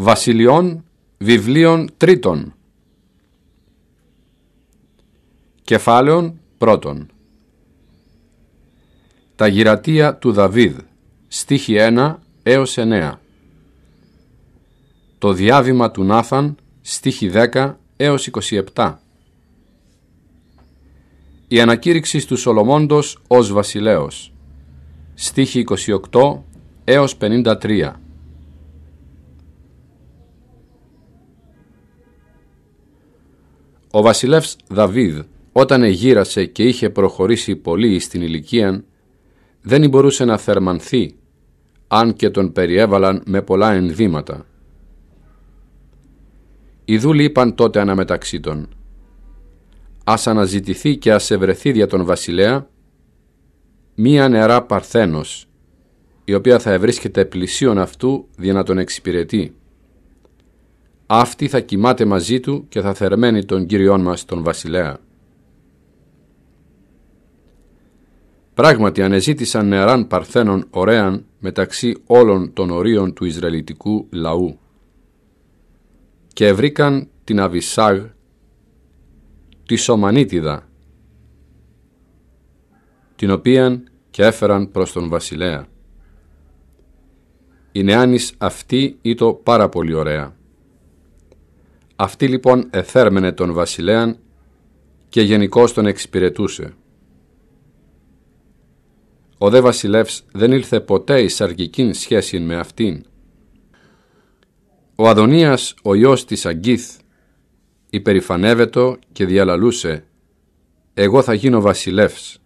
Βασιλειών βιβλίων τρίτων. Κεφάλαιων Πρώτων Τα γυρατεία του Δαβίδ, στίχη 1 έως 9. Το διάβημα του Νάθαν, στίχη 10 έως 27. Η ανακήρυξη του Σολομώντος ως βασιλέος, στίχη 28 έως 53. Ο βασιλεύς Δαβίδ όταν εγύρασε και είχε προχωρήσει πολύ στην ηλικία δεν μπορούσε να θερμανθεί αν και τον περιέβαλαν με πολλά ενδύματα. Οι δούλοι είπαν τότε αναμεταξύ των «Ας αναζητηθεί και ας ευρεθεί δια τον βασιλέα μία νερά παρθένος, η οποία θα ευρίσκεται πλησίον αυτού για να τον εξυπηρετεί» αυτή θα κοιμάται μαζί του και θα θερμαίνει τον Κύριόν μας τον Βασιλέα. Πράγματι ανεζήτησαν νεαράν παρθένων ωραίαν μεταξύ όλων των ορίων του Ισραηλιτικού λαού και βρήκαν την αβισάγ τη Σομανίτιδα, την οποίαν και έφεραν προς τον βασιλέα. Η νεάνης αυτή ήτο πάρα πολύ ωραία αυτή λοιπόν εθέρμενε τον βασιλέαν και γενικώς τον εξυπηρετούσε. Ο δε βασιλεύς δεν ήλθε ποτέ η αργικήν σχέση με αυτήν. Ο Αδωνίας, ο γιος της Αγκίθ, υπερηφανεύεται και διαλαλούσε «Εγώ θα γίνω βασιλεύς».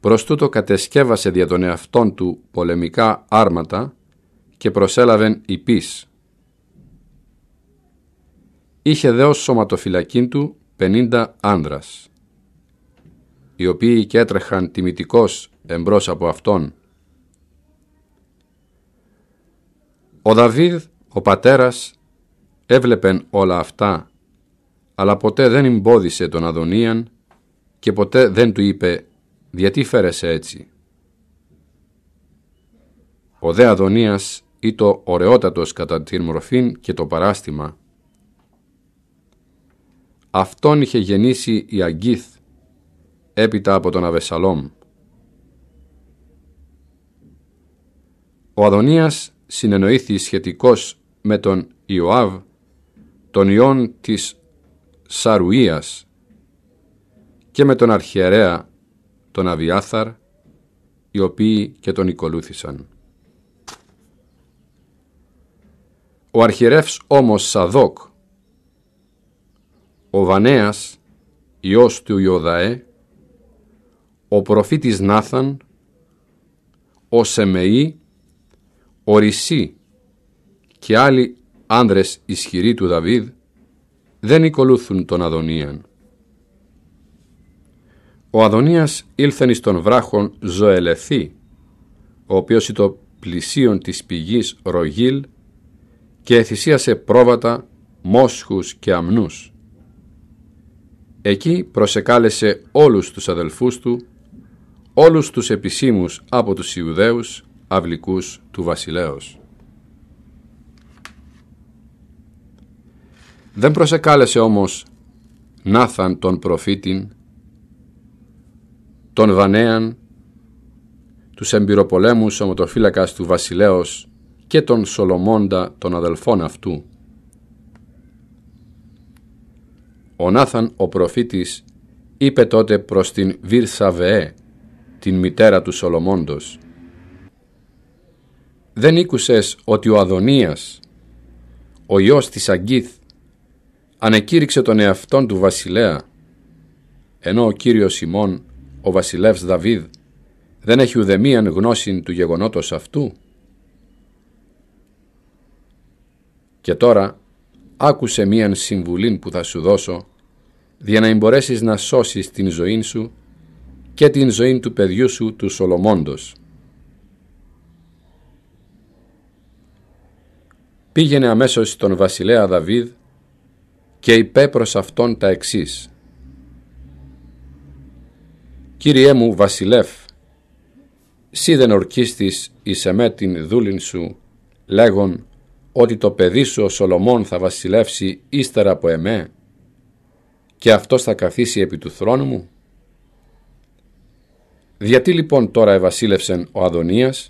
Προς τούτο κατεσκεύασε δια τον εαυτών του πολεμικά άρματα και προσέλαβεν υπείς είχε δε ως σωματοφυλακήν του πενήντα άνδρας, οι οποίοι και έτρεχαν τιμητικός εμπρός από αυτόν. Ο Δαβίδ, ο πατέρας, έβλεπεν όλα αυτά, αλλά ποτέ δεν εμπόδισε τον Αδωνίαν και ποτέ δεν του είπε «Γιατί φέρεσαι έτσι». Ο δε Αδωνίας ήταν ωραιότατος κατά την μορφήν και το παράστημα, Αυτόν είχε γεννήσει η Αγκίθ, έπειτα από τον Αβεσαλόμ. Ο Αδωνίας συνεννοήθη σχετικός με τον Ιωάβ, τον Ιόν της Σαρουίας και με τον Αρχιερέα, τον Αβιάθαρ, οι οποίοι και τον οικολούθησαν. Ο αρχιερεύς όμως Σαδόκ ο Βανέας, Υιός του Ιωδαέ, ο προφήτης Νάθαν, ο Σεμεή, ο Ρησί και άλλοι άνδρες ισχυροί του Δαβίδ δεν οικολούθουν τον Αδωνίαν. Ο Αδωνίας ήλθεν εις τον βράχον Ζωελεθή, ο οποίος το πλησίον της πηγής Ρογίλ και εθυσίασε πρόβατα, μόσχους και αμνούς Εκεί προσεκάλεσε όλους τους αδελφούς του, όλους τους επισήμους από τους Ιουδαίους, αυλικούς του βασιλέως. Δεν προσεκάλεσε όμως Νάθαν τον προφήτην, τον Βανέαν, τους εμπειροπολέμους ομοτοφύλακας του βασιλέως και τον Σολομώντα των αδελφών αυτού, Ο Νάθαν ο προφήτης είπε τότε προς την Βίρσαβεέ, την μητέρα του Σολομώντος «Δεν ήκουσες ότι ο Αδωνίας, ο ιός της Αγκίθ, ανεκήρυξε τον εαυτόν του βασιλέα, ενώ ο κύριος ημών, ο βασιλεύς Δαβίδ, δεν έχει ο γιος της αγκιθ γνώση του βασιλεα ενω ο κυριος Σιμών, ο βασιλευς δαβιδ αυτού. Και τώρα άκουσε μίαν συμβουλή που θα σου δώσω, για να μπορέσεις να σώσεις την ζωή σου και την ζωή του παιδιού σου του Σολομόντος. Πήγαινε αμέσως στον βασιλέα Δαβίδ και είπε προς αυτόν τα εξής. «Κύριέ μου βασιλεύ, σύ δεν ορκίστης εις εμέ την δούλην σου, λέγον ότι το παιδί σου ο Σολομών θα βασιλεύσει ύστερα από εμέ και αυτός θα καθίσει επί του θρόνου μου. Γιατί λοιπόν τώρα ευασίλευσεν ο Αδωνίας.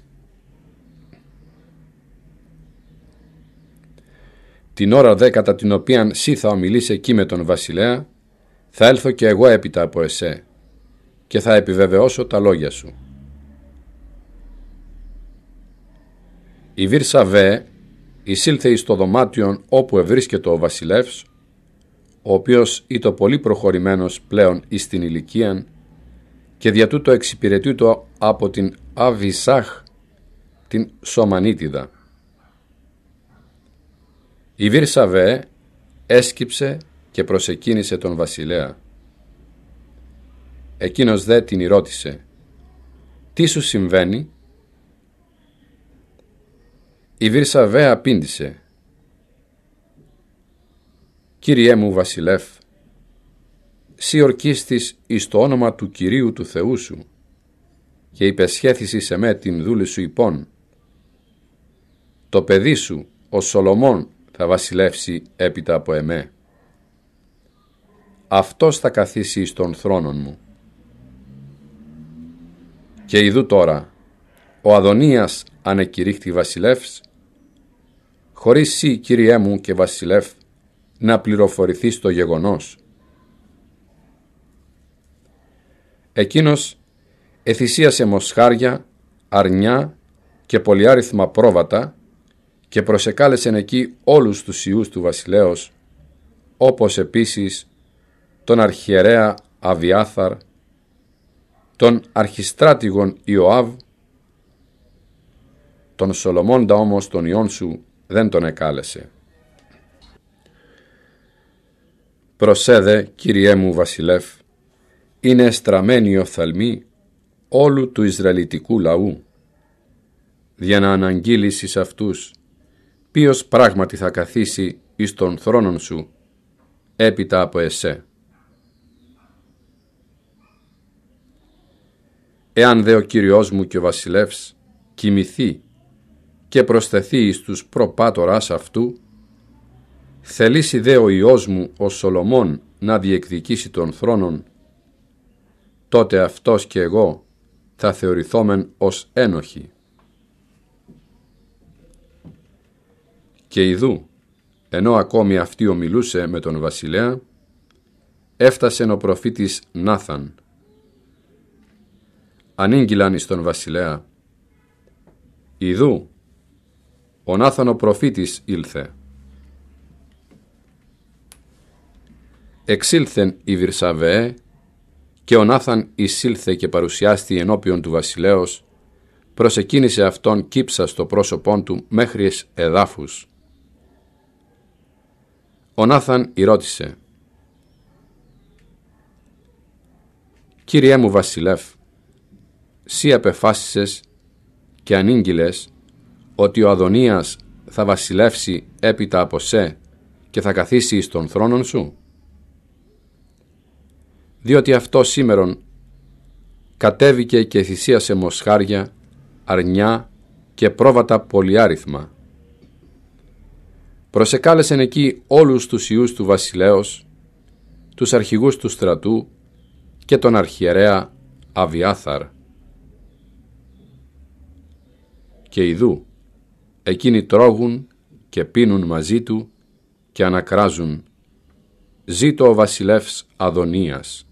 Την ώρα δε κατά την οποία σύ θα ομιλείς εκεί με τον βασιλέα, θα έλθω και εγώ έπειτα από εσέ και θα επιβεβαιώσω τα λόγια σου. Η Βίρσα Βέ εισήλθε εις το δωμάτιον όπου ευρίσκεται ο βασιλεύς, ο οποίος ήταν πολύ προχωρημένος πλέον εις την ηλικίαν και δια τούτο το από την Αβυσάχ την Σωμανίτιδα. Η Βυρσαβέ έσκυψε και προσεκίνησε τον βασιλέα. Εκείνος δε την ρώτησε «Τι σου συμβαίνει» Η βέα απήντησε «Κύριέ μου βασιλεύ, σύ ορκίστης εις το όνομα του Κυρίου του Θεού σου και υπεσχέθησης σε με την δούλη σου υπόν. Το παιδί σου, ο Σολομών, θα βασιλεύσει έπειτα από εμέ. Αυτός θα καθίσει εις τον θρόνο μου. Και ειδού τώρα, ο Αδωνίας ανεκηρύχτη βασιλεύς χωρίς εσύ Κύριέ μου και Βασιλεύ να πληροφορηθείς το γεγονός. Εκείνος εθυσίασε μοσχάρια, αρνιά και πολυάριθμα πρόβατα και προσεκάλεσε εκεί όλους τους ιούς του βασιλέως, όπως επίσης τον αρχιερέα Αβιάθαρ, τον αρχιστράτηγον Ιωάβ, τον Σολομώντα όμως τον ιόν σου δεν τον εκάλεσε. «Προσέδε, Κυριέ μου βασιλεύ, είναι στραμμένη η όλου του Ισραηλιτικού λαού, για να αναγγείλεις εις αυτούς ποιος πράγματι θα καθίσει εις τον θρόνον σου έπειτα από εσέ. Εάν δε ο Κυριός μου και ο Βασιλεύς κοιμηθεί και προσθεθεί εις τους προπάτορας αυτού, θελήσει δε ο Υιός μου ο Σολομών να διεκδικήσει τον θρόνον, τότε αυτός και εγώ θα θεωρηθόμεν ως ένοχοι. Και ιδού, ενώ ακόμη αυτή ομιλούσε με τον βασιλέα, έφτασε ο προφήτης Νάθαν. Ανήγγυλαν εις τον βασιλέα, «Ιδού, ο Νάθαν προφήτης ήλθε. Εξήλθεν η Βυρσαβέ και ο Νάθαν εισήλθε και παρουσιάστη ενώπιον του βασιλέως, προσεκίνησε αυτόν κύψα στο πρόσωπόν του μέχρι εδάφους. Ο Νάθαν ρώτησε «Κύριέ μου βασιλεύ, σύ απεφάσισες και ανήγγυλες ότι ο Αδωνίας θα βασιλεύσει έπειτα από σε και θα καθίσει στον τον θρόνον σου. Διότι αυτό σήμερον κατέβηκε και θυσίασε μοσχάρια, αρνιά και πρόβατα πολυάριθμα. Προσεκάλεσεν εκεί όλους τους ιούς του βασιλέως, τους αρχηγούς του στρατού και τον αρχιερέα Αβιάθαρ. Και ειδού, Εκείνοι τρώγουν και πίνουν μαζί του και ανακράζουν «Ζήτω ο βασιλεύς Αδωνίας».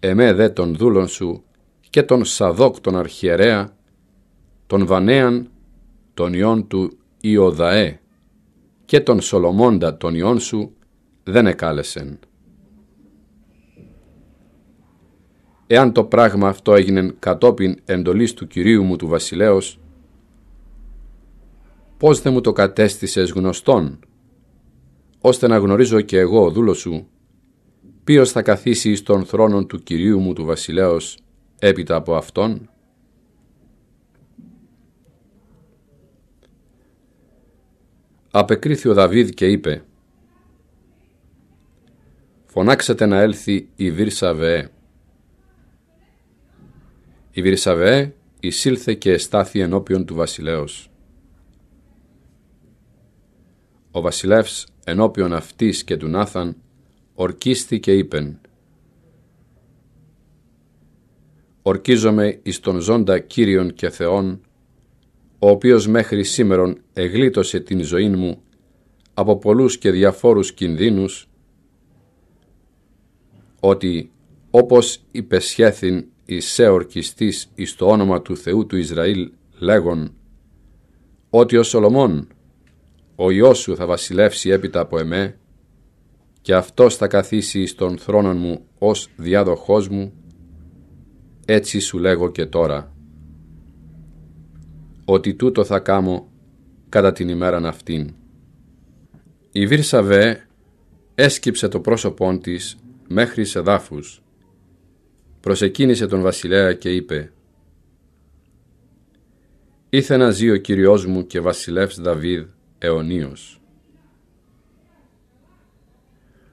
Εμέ δε τον δούλον σου και τον Σαδόκ τον αρχιερέα, τον Βανέαν τον ιόν του Ιωδαέ και τον Σολομώντα τον ιόν σου δεν εκάλεσεν. εάν το πράγμα αυτό έγινε κατόπιν εντολής του Κυρίου μου του βασιλέως, πώς δεν μου το κατέστησες γνωστόν, ώστε να γνωρίζω και εγώ ο δούλος σου, ποιος θα καθίσει στον θρόνο του Κυρίου μου του βασιλέως έπειτα από αυτόν. Απεκρίθη ο Δαβίδ και είπε «Φωνάξατε να έλθει η Βίρσα Βεέ» Η Βυρισαβέ εισήλθε και εστάθη ενώπιον του βασιλέως. Ο βασιλεύς ενώπιον αυτής και του Νάθαν ορκίστηκε και είπεν «Ορκίζομαι εις τον ζώντα Κύριον και Θεόν, ο οποίος μέχρι σήμερον εγλίτωσε την ζωή μου από πολλούς και διαφόρους κινδύνους, ότι όπως υπεσχέθην εις ορκιστής εις το όνομα του Θεού του Ισραήλ λέγον ότι ο Σολομών ο Υιός σου θα βασιλεύσει έπειτα από εμέ και αυτός θα καθίσει εις τον θρόνο μου ως διάδοχός μου έτσι σου λέγω και τώρα ότι τούτο θα κάμω κατά την ημέραν αυτήν. Η Βίρσαβε έσκυψε το πρόσωπόν της μέχρι σε δάφους Προσεκίνησε τον βασιλέα και είπε «Ήθε να ζει ο Κυριός μου και βασιλεύς Δαβίδ αιωνίως».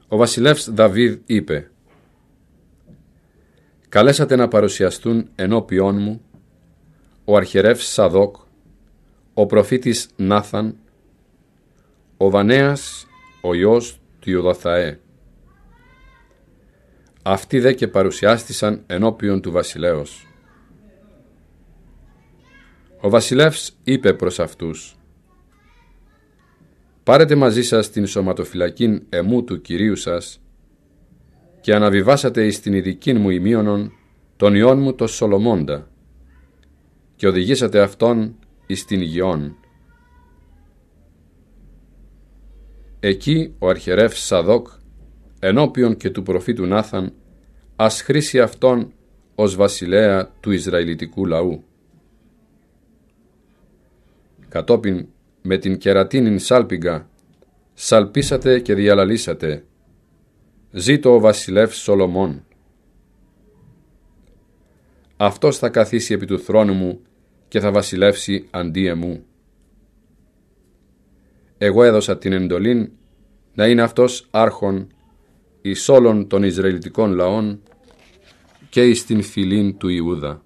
Ο βασιλεύς Δαβίδ είπε «Καλέσατε να παρουσιαστούν ενώπιόν μου ο αρχιερεύς Σαδόκ, ο προφήτης Νάθαν, ο Βανέας, ο Υιός του Ιουδαθαέ αυτοί δε και παρουσιάστησαν ενώπιον του βασιλέως. Ο βασιλεύς είπε προς αυτούς «Πάρετε μαζί σας την σωματοφυλακήν εμού του Κυρίου σας και αναβιβάσατε εις την ειδική μου ημίωνον τον ιόν μου το Σολομώντα και οδηγήσατε αυτόν εις την υγιόν». Εκεί ο αρχιερεύς Σαδόκ ενώπιον και του προφήτου Νάθαν, ας χρήσει αυτόν ως βασιλέα του Ισραηλιτικού λαού. Κατόπιν με την κερατίνην σάλπιγγα, σαλπίσατε και διαλαλήσατε. Ζήτω ο βασιλεύς Σολομών. Αυτός θα καθίσει επί του θρόνου μου και θα βασιλεύσει αντί εμού. Εγώ έδωσα την εντολήν να είναι αυτός άρχον εις όλων των Ισραηλιτικών λαών και εις την φυλήν του Ιούδα.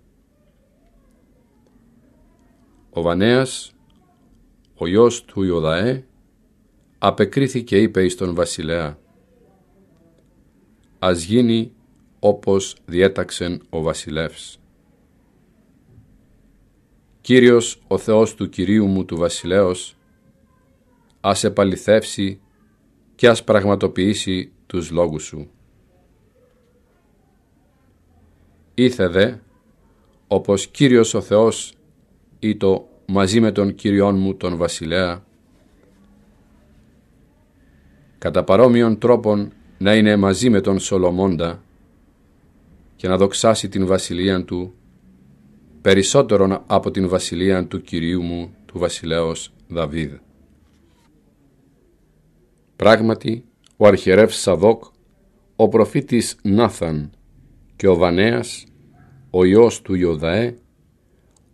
Ο Βανέας, ο γιος του Ιωδαέ, απεκρίθηκε είπε εις τον βασιλέα «Ας γίνει όπως διέταξεν ο βασιλεύς». «Κύριος ο Θεός του Κυρίου μου του βασιλέως, ας επαληθεύσει και ας πραγματοποιήσει τους λόγους σου. όπως Κύριος ο Θεός ή το μαζί με τον Κυριόν μου τον Βασιλέα, κατά παρόμοιον τρόπον να είναι μαζί με τον Σολομώντα και να δοξάσει την βασιλεία του περισσότερον από την βασιλεία του Κυρίου μου, του βασιλέως Δαβίδ. Πράγματι, ο αρχιερεύς Σαδόκ, ο προφήτης Νάθαν και ο Βανέας, ο ιός του Ιωδαέ,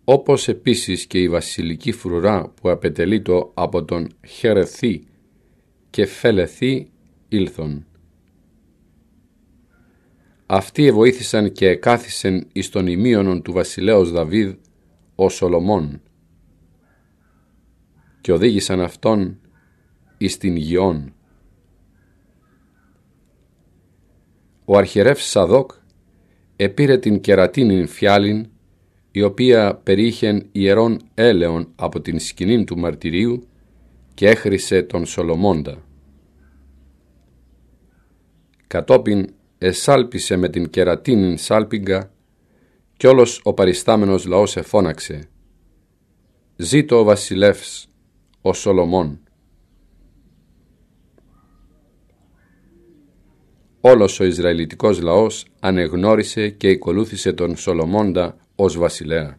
όπως επίσης και η βασιλική φρουρά που απετελείτο από τον Χερεθή και Φελεθή ήλθον. Αυτοί εβοήθησαν και εκάθισαν εις τον ημίωνον του βασιλέως Δαβίδ ο Σολομών και οδήγησαν αυτόν εις την γιον. ο αρχιερεύς Σαδόκ επήρε την κερατίνη φιάλιν η οποία περιείχεν ιερών έλεον από την σκηνή του μαρτυρίου και έχρισε τον Σολομώντα. Κατόπιν εσάλπισε με την κερατίνη σάλπιγγα κι όλος ο παριστάμενος λαός εφώναξε «Ζήτω ο βασιλεύς, ο Σολομών». όλος ο Ισραηλιτικός λαός ανεγνώρισε και ακολούθησε τον Σολομώντα ως βασιλέα.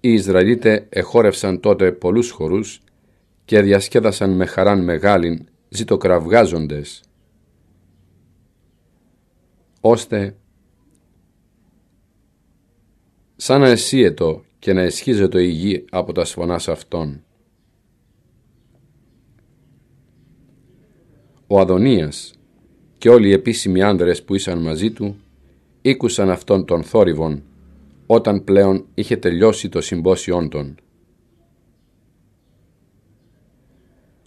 Οι Ισραηλίτε εχόρευσαν τότε πολλούς χορούς και διασκέδασαν με χαράν μεγάλην ζητοκραυγάζοντες, ώστε σαν να εσύετο και να εσχίζεται η γη από τα σφωνάς αυτών. Ο Αδωνίας και όλοι οι επίσημοι άνδρες που ήσαν μαζί του ήκουσαν αυτόν τον θόρυβον όταν πλέον είχε τελειώσει το συμπόσιόν των.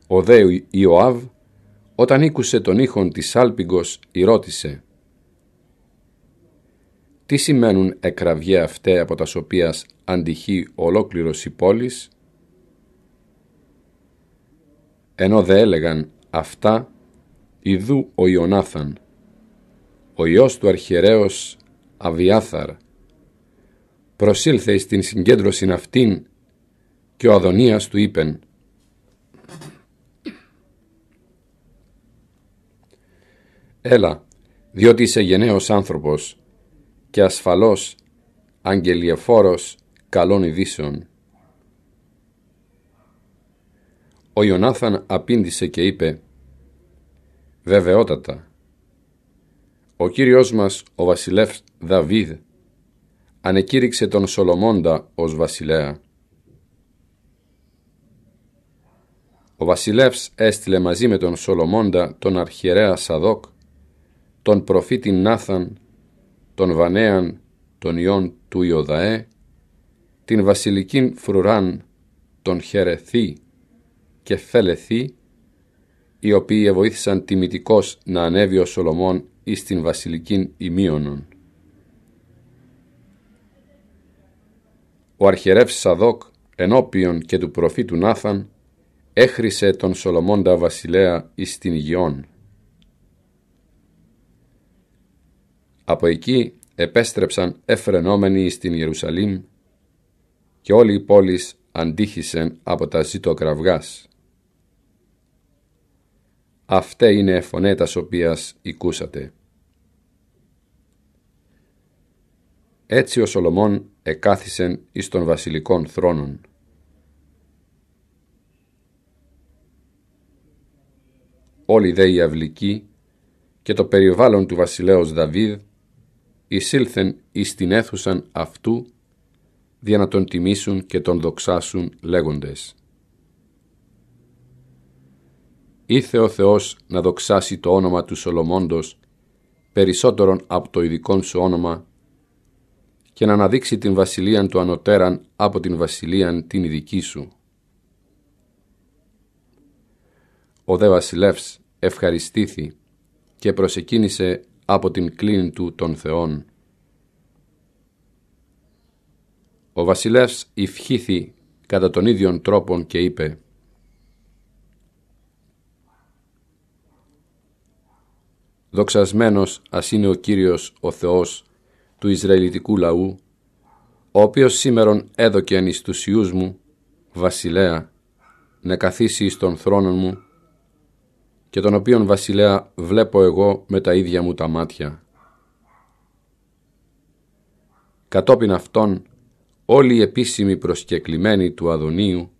Ο δε Ιωάβ όταν ήκουσε τον ήχον της Σάλπιγκος ρώτησε «Τι σημαίνουν εκραβιέ αυτέ από τας οποίας αντυχεί ολόκληρος η πόλης» ενώ δε έλεγαν αυτά Ιδού ο Ιωνάθαν, ο Υιός του αρχιερέως Αβιάθαρ, προσήλθε στην συγκέντρωση αυτήν και ο Αδωνίας του είπεν «Έλα, διότι είσαι γενναίος άνθρωπος και ασφαλώς αγγελιεφόρος καλών ειδήσεων». Ο Ιωνάθαν απήντησε και είπε Βεβαιότατα. Ο Κύριος μας, ο βασιλεύς Δαβίδ, ανεκήρυξε τον Σολομόντα ως βασιλέα. Ο βασιλεύς έστειλε μαζί με τον Σολομώντα τον αρχιερέα Σαδόκ, τον προφήτη Νάθαν, τον Βανέαν, τον Ιόν του Ιωδαέ, την Βασιλική Φρουράν, τον Χερεθή και Φελεθή οι οποίοι εβοήθησαν τιμητικός να ανέβει ο Σολομών ή την βασιλικήν ημίωνον. Ο αρχιερεύς Σαδόκ, ενώπιον και του προφήτου Νάθαν, έχρισε τον Σολομώντα βασιλέα εις την Υγιών. Από εκεί επέστρεψαν εφρενόμενοι εις την Ιερουσαλήμ και όλη η πόλης αντίχησεν από τα ζήτω Αυτέ είναι φωνέτας οποίας οικούσατε. Έτσι ο Σολομών εκάθισεν εις των βασιλικών θρόνων. Όλοι δε οι αυλικοί και το περιβάλλον του βασιλέως Δαβίδ εισήλθεν εις την αίθουσαν αυτού δια να τον τιμήσουν και τον δοξάσουν λέγοντες. Ήρθε ο Θεός να δοξάσει το όνομα του Σολομώντος περισσότερον από το ειδικό σου όνομα και να αναδείξει την βασιλείαν του ανωτέραν από την βασιλείαν την ειδική σου. Ο δε βασιλεύς ευχαριστήθη και προσεκίνησε από την κλίνη του των Θεών. Ο βασιλεύς ευχήθη κατά τον ίδιον τρόπον και είπε Δοξασμένος ας είναι ο Κύριος ο Θεός του Ισραηλιτικού λαού, ο οποίος σήμερον έδωκε εν εις μου, βασιλέα, να καθίσει εις τον θρόνον μου και τον οποίον βασιλέα βλέπω εγώ με τα ίδια μου τα μάτια. Κατόπιν αυτών όλοι οι επίσημοι προσκεκλημένοι του Αδωνίου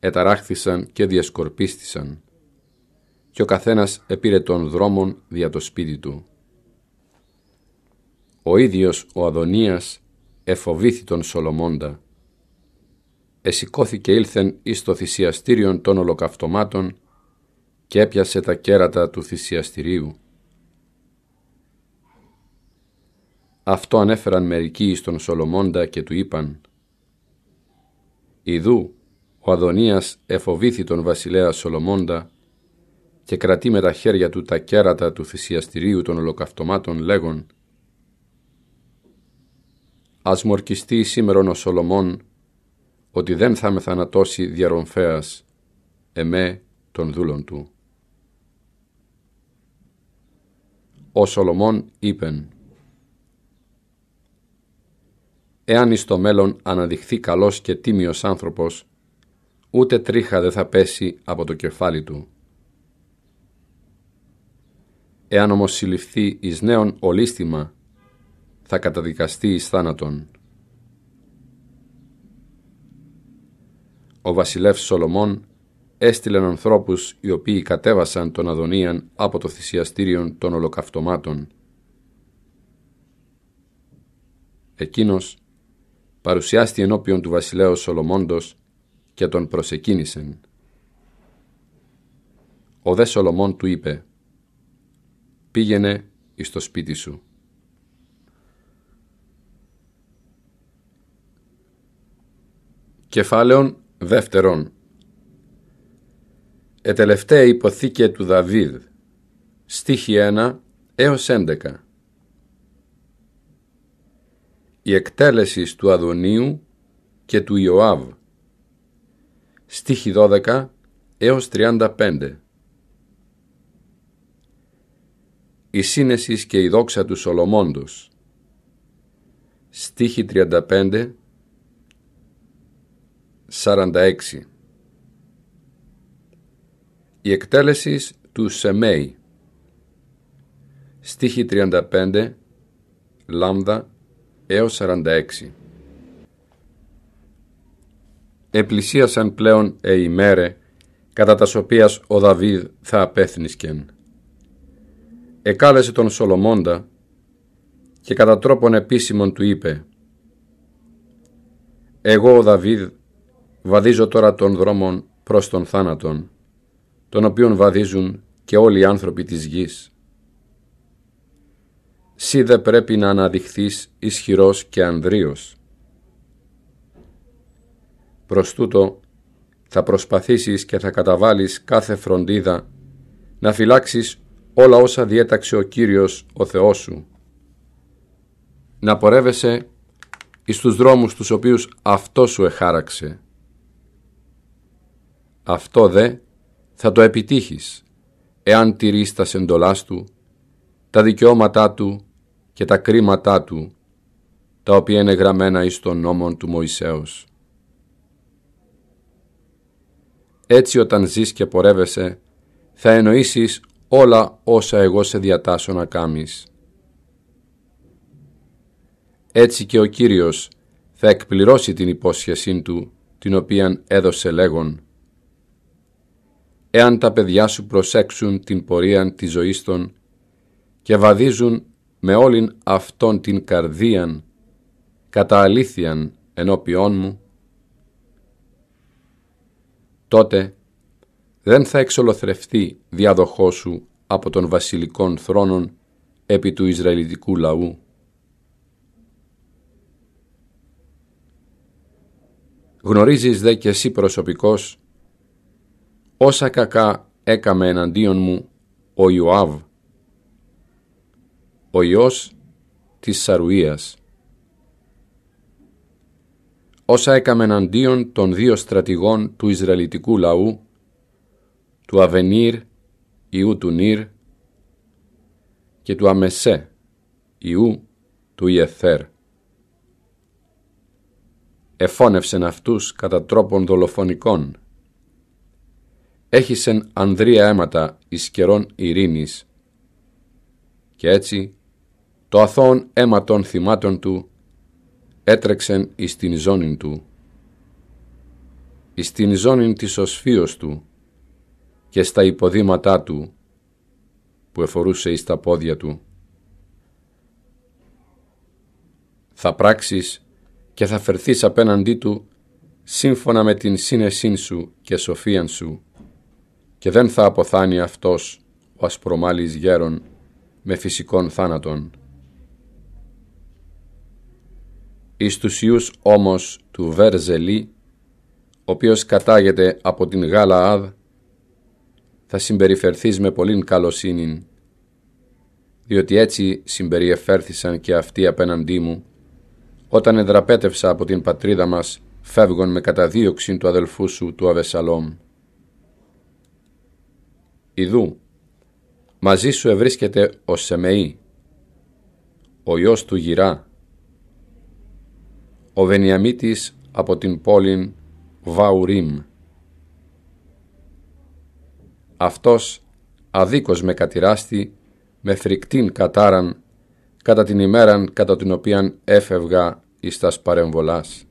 εταράχθησαν και διασκορπίστησαν και ο καθένας επήρε τον δρόμον δια το σπίτι του. Ο ίδιος ο Αδωνίας εφοβήθη τον Σολομώντα. Εσηκώθηκε ήλθεν εις το θυσιαστήριον των ολοκαυτωμάτων και έπιασε τα κέρατα του θυσιαστηρίου. Αυτό ανέφεραν μερικοί εις τον Σολομώντα και του είπαν «Ιδού, ο Αδωνίας εφοβήθη τον βασιλέα Σολομώντα και κρατεί με τα χέρια του τα κέρατα του θυσιαστηρίου των ολοκαυτωμάτων λέγον «Ας μορκιστεί σήμερον ο Σολομών ότι δεν θα με θανατώσει διαρρομφέας εμέ των δούλων του». Ο Σολομών είπεν «Εάν εις το μέλλον αναδειχθεί καλός και τίμιος άνθρωπος, ούτε τρίχα δεν θα πέσει από το κεφάλι του» Εάν όμως συλληφθεί εις νέον ολίσθημα, θα καταδικαστεί εις θάνατον. Ο βασιλεύς Σολομών έστειλε ανθρώπους οι οποίοι κατέβασαν τον Αδωνίαν από το θυσιαστήριο των ολοκαυτωμάτων. Εκείνος παρουσιάστη ενώπιον του βασιλέως Σολομώντος και τον προσεκίνησεν. Ο δε Σολομών του είπε πήγαινε εις το σπίτι σου. Κεφάλαιον δεύτερον Ετελευταία υποθήκε του Δαβίδ Στίχη 1 έως 11 Η εκτέλεση του Αδωνίου και του Ιωάβ Στίχη 12 έως 35 η σύνεσης και η δόξα του Σολομόντος. Στίχη 35 46 Η εκτέλεση του Σεμέη Στίχη 35 Λάμδα έως 46 Επλησίασαν πλέον ε μέρε κατά τας οποίας ο Δαβίδ θα απέθνησκεν εκάλεσε τον Σολομώντα και κατά τρόπον επίσημον του είπε «Εγώ ο Δαβίδ βαδίζω τώρα τον δρόμων προς τον θάνατον, τον οποίον βαδίζουν και όλοι οι άνθρωποι της γης. Σύ δε πρέπει να αναδειχθείς ισχυρός και ανδρείος. Προς τούτο θα προσπαθήσεις και θα καταβάλεις κάθε φροντίδα να φυλάξεις όλα όσα διέταξε ο Κύριος ο Θεός σου. Να πορεύεσαι εις τους δρόμους τους οποίους αυτό σου εχάραξε. Αυτό δε θα το επιτύχεις εάν τηρείς τα σεντολάς του, τα δικαιώματά του και τα κρίματά του, τα οποία είναι γραμμένα εις των νόμων του Μωυσέως. Έτσι όταν ζεις και πορεύεσαι, θα εννοήσεις όλα όσα εγώ σε διατάσω να κάνεις. Έτσι και ο Κύριος θα εκπληρώσει την υπόσχεσή Του, την οποία έδωσε λέγον. Εάν τα παιδιά σου προσέξουν την πορεία της ζωής των και βαδίζουν με όλην αυτόν την καρδίαν, κατά αλήθειαν ενώπιόν μου, τότε δεν θα εξολοθρευτεί διαδοχό σου από των βασιλικών θρόνων επί του Ισραηλιτικού λαού. Γνωρίζεις δε και εσύ προσωπικός όσα κακά έκαμε εναντίον μου ο Ιωάβ, ο Υιός της Σαρουίας. Όσα έκαμε εναντίον των δύο στρατηγών του Ισραηλιτικού λαού του Αβενίρ, Ιού του Νίρ και του Αμεσέ, Ιού του Ιεθέρ. Εφώνευσεν αυτούς κατά τρόπον δολοφονικών. Έχισεν ανδρία αίματα εις καιρών ειρήνης και έτσι το αθώον αίμα των θυμάτων του έτρεξεν εις την ζώνην του, εις την ζώνην της οσφίος του, και στα υποδήματά του που εφορούσε εις τα πόδια του. Θα πράξεις και θα φερθείς απέναντί του σύμφωνα με την σύνεσή σου και σοφίαν σου και δεν θα αποθάνει αυτός ο ασπρομάλης γέρον με φυσικών θάνατον. Εις τους ιούς όμως του Βερζελή, ο οποίος κατάγεται από την Γάλα Αδ θα συμπεριφερθείς με πολλήν καλοσύνη. διότι έτσι συμπεριεφέρθησαν και αυτοί απέναντί μου, όταν εδραπέτευσα από την πατρίδα μας, φεύγον με καταδίωξη του αδελφού σου του Αβεσαλόμ. Ιδού, μαζί σου ευρίσκεται ο Σεμεή, ο γιος του Γυρά, ο Βενιαμίτης από την πόλη Βαουρίμ αυτός αδίκως με κατηράστη, με φρικτήν κατάραν, κατά την ημέραν κατά την οποία έφευγα εις τας παρεμβολάς.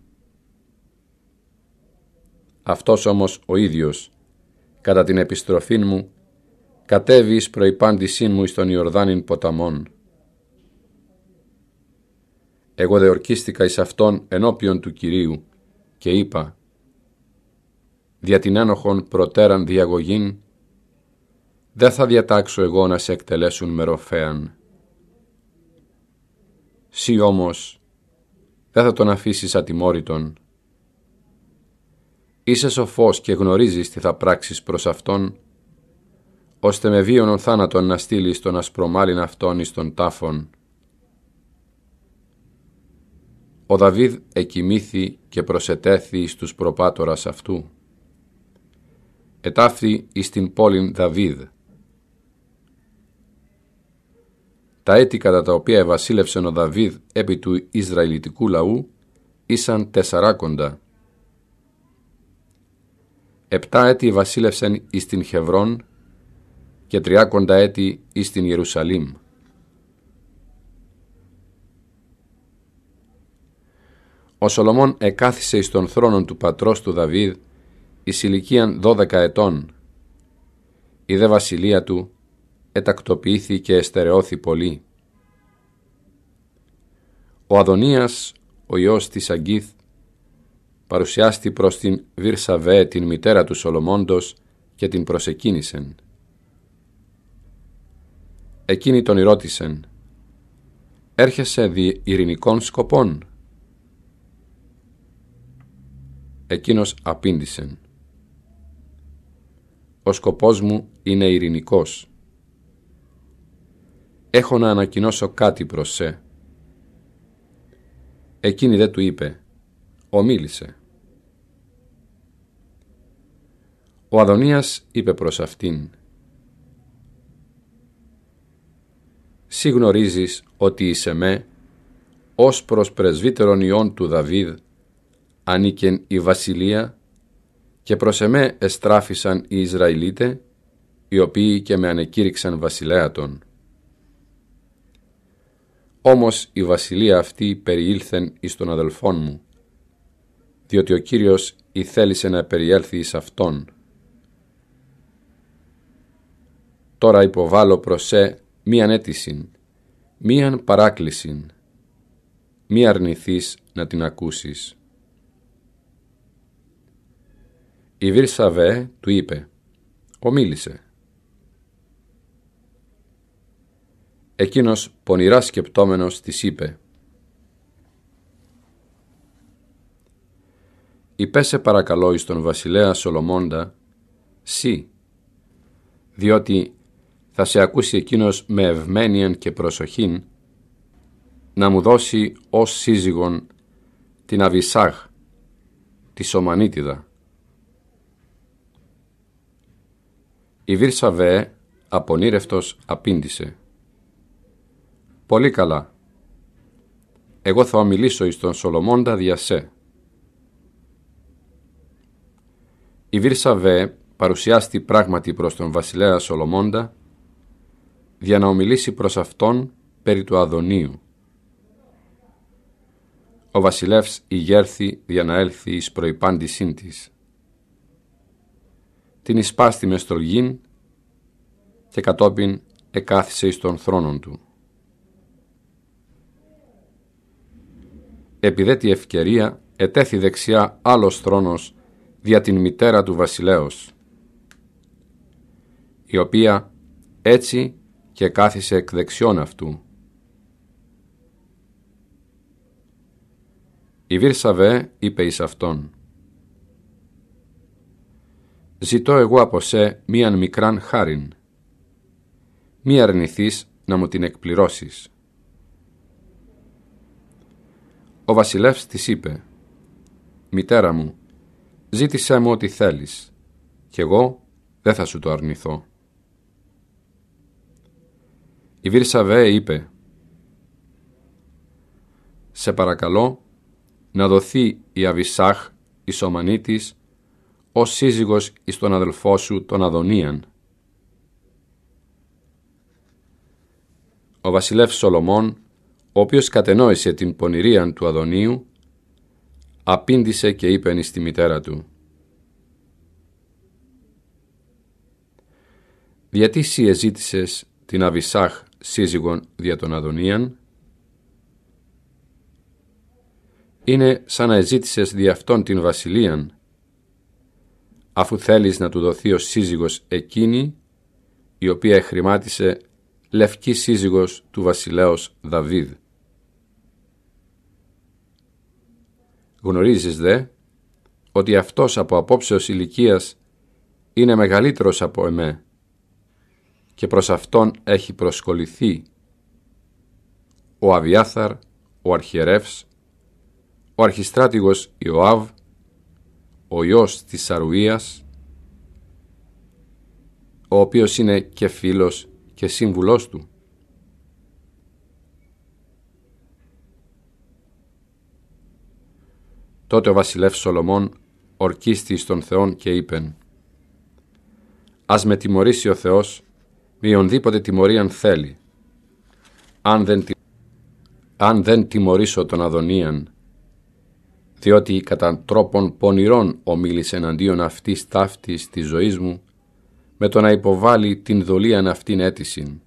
Αυτός όμως ο ίδιος, κατά την επιστροφήν μου, κατέβει εις μου εις τον Ιορδάνην ποταμόν. Εγώ ορκίστηκα εις αυτόν ενώπιον του Κυρίου και είπα «Δια την άνοχον προτέραν διαγωγήν δεν θα διατάξω εγώ να σε εκτελέσουν μεροφέαν. Σύ όμως δεν θα τον αφήσεις ατιμόρυτον. Είσαι σοφός και γνωρίζεις τι θα πράξεις προς αυτόν, ώστε με βίωνον θάνατον να στείλεις τον ασπρομάλιν αυτόν εις τον τάφον. Ο Δαβίδ εκοιμήθη και προσετέθη εις τους προπάτορας αυτού. Ετάφθη εις την πόλην Δαβίδ Τα έτη κατά τα οποία ευασίλευσε ο Δαβίδ επί του Ισραηλιτικού λαού ήσαν τεσσαράκοντα. Επτά έτη βασίλευσεν εις την Χευρών και τριάκοντα έτη εις την Ιερουσαλήμ. Ο Σολομών εκάθισε εις τον θρόνο του πατρός του Δαβίδ εις ηλικίαν δώδεκα ετών. Η δε βασιλεία του ετακτοποιήθη και εστερεώθη πολύ. Ο Αδωνίας, ο ιός της Αγκίθ, παρουσιάστη προς την Βίρσαβέ την μητέρα του Σολομόντος και την προσεκίνησεν. Εκείνη τον ρώτησεν «Έρχεσαι δι ειρηνικών σκοπών» Εκείνος απήντησεν «Ο σκοπός μου είναι ειρηνικός» έχω να ανακοινώσω κάτι προς σε. Εκείνη δεν του είπε, ομίλησε. Ο Αδωνίας είπε προς αυτήν, Συ γνωρίζεις ότι είσαι με, ως προς πρεσβύτερον ιών του Δαβίδ, ανήκεν η βασιλεία και προς εμέ εστράφησαν οι Ισραηλίτε, οι οποίοι και με ανεκήρυξαν βασιλέα τον. Όμως η βασιλεία αυτή περιήλθεν εις των αδελφών μου, διότι ο Κύριος θέλησε να περιέλθει εις Αυτόν. Τώρα υποβάλλω προς σε μίαν αίτησιν, μίαν παράκλησιν, μη αρνηθείς να την ακούσεις. Η Βίρσαβε του είπε «Ομίλησε» Εκείνος πονηρά σκεπτόμενος της είπε «Υπέσε παρακαλώ εις τον βασιλέα Σολομώντα, σύ, διότι θα σε ακούσει εκείνος με ευμένιαν και προσοχήν να μου δώσει ως σύζυγον την Αβυσάχ, τη Σομανίτιδα. Η Βέε, απονήρευτος απήντησε. Πολύ καλά. Εγώ θα ομιλήσω εις τον Σολομώντα διασέ. Η Βέ παρουσιάστη πράγματι προς τον βασιλέα Σολομώντα για να ομιλήσει προς αυτόν περί του Αδωνίου. Ο βασιλεύς ηγέρθη για να έλθει εις προϋπάντησήν της. Την εισπάστη μες στολγήν και κατόπιν εκάθισε εις τον θρόνον του. Επειδή τη ευκαιρία ετέθη δεξιά άλλος θρόνος δια την μητέρα του βασιλέως, η οποία έτσι και κάθισε εκ δεξιών αυτού. Η Βίρσαβε είπε εις αυτόν «Ζητώ εγώ από σε μίαν μικράν χάριν, μη αρνηθείς να μου την εκπληρώσεις». Ο βασιλεύς της είπε «Μητέρα μου, ζήτησέ μου ό,τι θέλεις κι εγώ δεν θα σου το αρνηθώ». Η Βίρσαβέ είπε «Σε παρακαλώ να δοθεί η Αβυσάχ η Σωμανίτης ως σύζυγος εις τον αδελφό σου τον Αδωνίαν». Ο βασιλεύς Σολομών οποίος κατενόησε την πονηρία του Αδωνίου, απήντησε και είπε στη μητέρα του «Γιατί σύ εζήτησες την Αβυσάχ σύζυγον δια τον Αδωνίαν» είναι σαν να εζήτησες δι' αυτόν την βασιλείαν, αφού θέλεις να του δοθεί ο σύζυγος εκείνη, η οποία χρημάτισε λευκή σύζυγος του βασιλέως Δαβίδ. Γνωρίζεις δε ότι αυτός από απόψεως ηλικίας είναι μεγαλύτερος από εμέ και προς αυτόν έχει προσκοληθεί ο Αβιάθαρ, ο Αρχιερεύς, ο αρχιστράτηγος Ιωάβ, ο Υιός της Σαρουίας, ο οποίος είναι και φίλος και σύμβουλός του. Τότε ο βασιλεύς Σολομών ορκίστη στον τον Θεόν και είπεν «Ας με τιμωρήσει ο Θεός με ονδήποτε τιμωρίαν θέλει. Αν δεν, αν δεν τιμωρήσω τον Αδωνίαν, διότι κατά τρόπον πονηρών ομίλησε εναντίον αυτής ταύτης της ζωής μου, με το να υποβάλει την δολίαν αυτήν αίτησιν.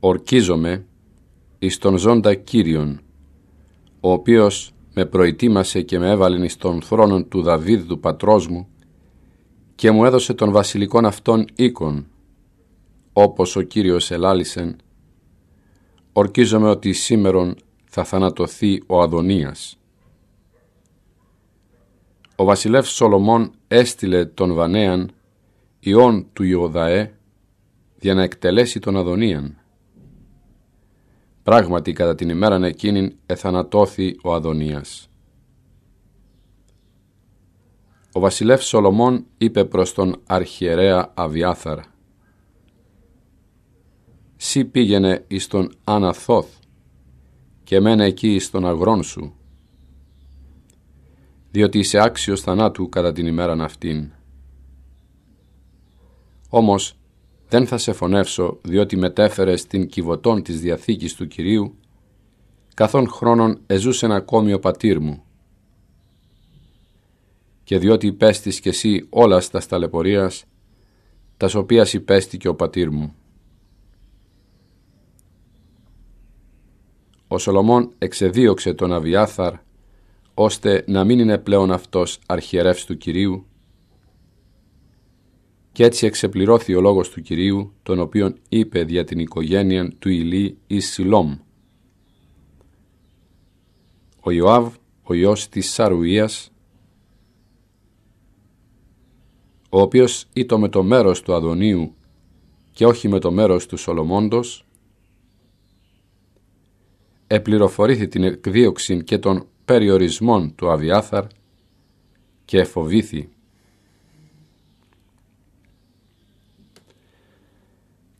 Ορκίζομαι εις τον ζώντα Κύριον, ο οποίος με προετοίμασε και με έβαλεν εις τον θρόνο του Δαβίδ του πατρός μου και μου έδωσε τον βασιλικόν αυτών οίκον, όπως ο Κύριος ελάλησεν, ορκίζομαι ότι σήμερον θα θανατωθεί ο Αδωνίας. Ο βασιλεύς Σολομών έστειλε τον Βανέαν, ιόν του Ιωδαέ, για να εκτελέσει τον Αδωνίαν Πράγματι κατά την ημέραν εκείνην εθανατώθη ο Αδωνίας. Ο βασιλεύς Σολομών είπε προς τον αρχιερέα Αβιάθαρα «Συ πήγαινε εις τον Αναθώθ και μένε εκεί εις τον αγρόν σου, διότι είσαι άξιος θανάτου κατά την ημέραν αυτήν». Όμως δεν θα σε φωνεύσω, διότι μετέφερε την κυβωτών της Διαθήκης του Κυρίου, καθόν χρόνων εζούσε ένα ακόμη ο πατήρ μου. Και διότι υπέστης κι εσύ όλας τας σταλαιπωρίας, τας οποίας υπέστη και ο πατήρ μου. Ο Σολομών εξεδίωξε τον Αβιάθαρ, ώστε να μην είναι πλέον αυτός αρχιερεύς του Κυρίου, κι έτσι εξεπληρώθη ο λόγος του Κυρίου, τον οποίον είπε δια την οικογένεια του Ηλί εις Σιλόμ. Ο Ιωάβ, ο Υιός της Σαρουίας, ο οποίος ήτο με το μέρος του Αδωνίου και όχι με το μέρος του Σολομόντος, επληροφορήθη την εκδίωξη και των περιορισμών του Αβιάθαρ και εφοβήθη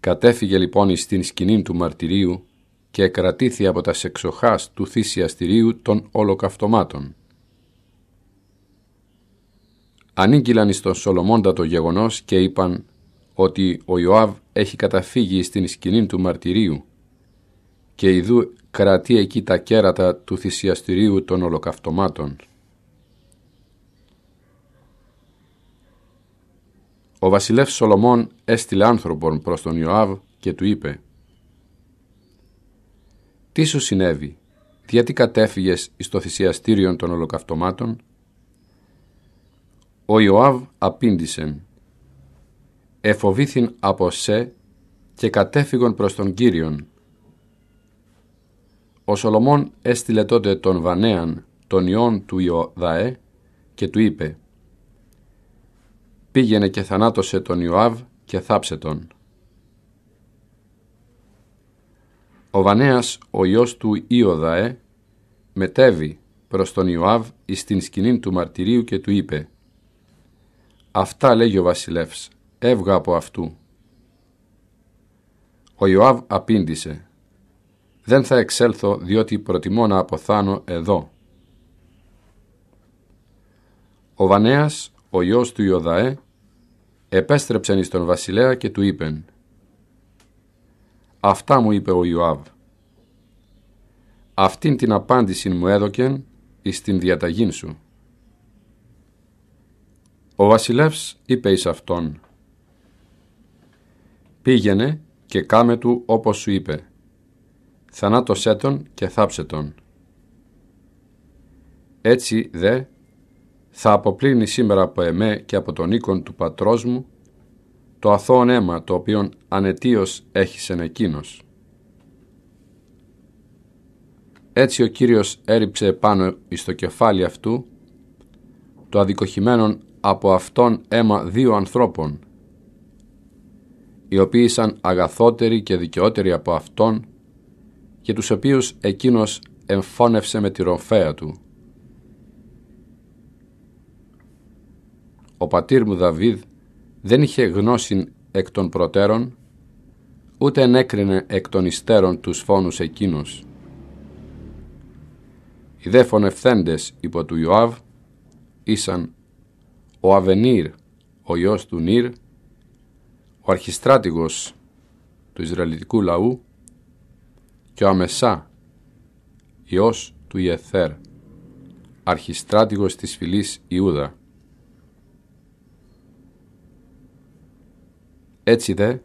Κατέφυγε λοιπόν εις την σκηνή του μαρτυρίου και κρατήθη από τα σεξοχάς του θυσιαστηρίου των ολοκαυτωμάτων. Ανήκυλαν στον τον Σολομώντα το γεγονός και είπαν ότι ο Ιωάβ έχει καταφύγει στην σκηνή του μαρτυρίου και ειδού κρατεί εκεί τα κέρατα του θυσιαστηρίου των ολοκαυτωμάτων. Ο βασιλεύς Σολομών έστειλε άνθρωπον προς τον Ιωάβ και του είπε «Τι σου συνέβη, γιατί κατέφυγες εις το θυσιαστήριον των ολοκαυτωμάτων» Ο Ιωάβ απήντησε «Εφοβήθην από σε και κατέφυγον προς τον Κύριον». Ο Σολομών έστειλε τότε τον Βανέαν, τον Ιών του Ιωδαέ και του είπε πήγαινε και θανάτωσε τον Ιωάβ και θάψε τον. Ο Βανέας, ο γιος του Ιωδαέ, μετέβη προς τον Ιωάβ εις την σκηνή του μαρτυρίου και του είπε «Αυτά λέγει ο βασιλεύς, έβγα από αυτού». Ο Ιωάβ απήντησε «Δεν θα εξέλθω διότι προτιμώ να αποθάνω εδώ». Ο Βανέας, ο γιος του Ιωδαέ, Επέστρεψαν εις τον βασιλέα και του είπεν «Αυτά μου είπε ο Ιωάβ». Αυτήν την απάντηση μου έδωκεν εις την διαταγήν σου. Ο βασιλεύς είπε εις αυτόν «Πήγαινε και κάμε του όπως σου είπε. Θανάτωσέ τον και θάψε τον». Έτσι δε θα αποπλύνει σήμερα από εμέ και από τον οίκον του πατρός μου το αθώον αίμα το οποίον ανετίος έχει σε εκείνος. Έτσι ο Κύριος έριψε επάνω εις το κεφάλι αυτού το αδικοχημένον από αυτόν αίμα δύο ανθρώπων οι οποίοι ήσαν αγαθότεροι και δικαιότεροι από αυτόν και τους οποίους εκείνος εμφώνευσε με τη ροφέα του ο πατήρ μου Δαβίδ δεν είχε γνώση εκ των προτέρων, ούτε ενέκρινε εκ των υστέρων τους φόνους εκείνους. Οι δε φωνευθέντες υπό του Ιωάβ ήσαν ο Αβενίρ, ο γιος του Νίρ, ο αρχιστράτηγος του Ισραηλιτικού λαού και ο Αμεσά, γιος του Ιεθέρ, αρχιστράτηγος της φυλής Ιούδα. Έτσι δε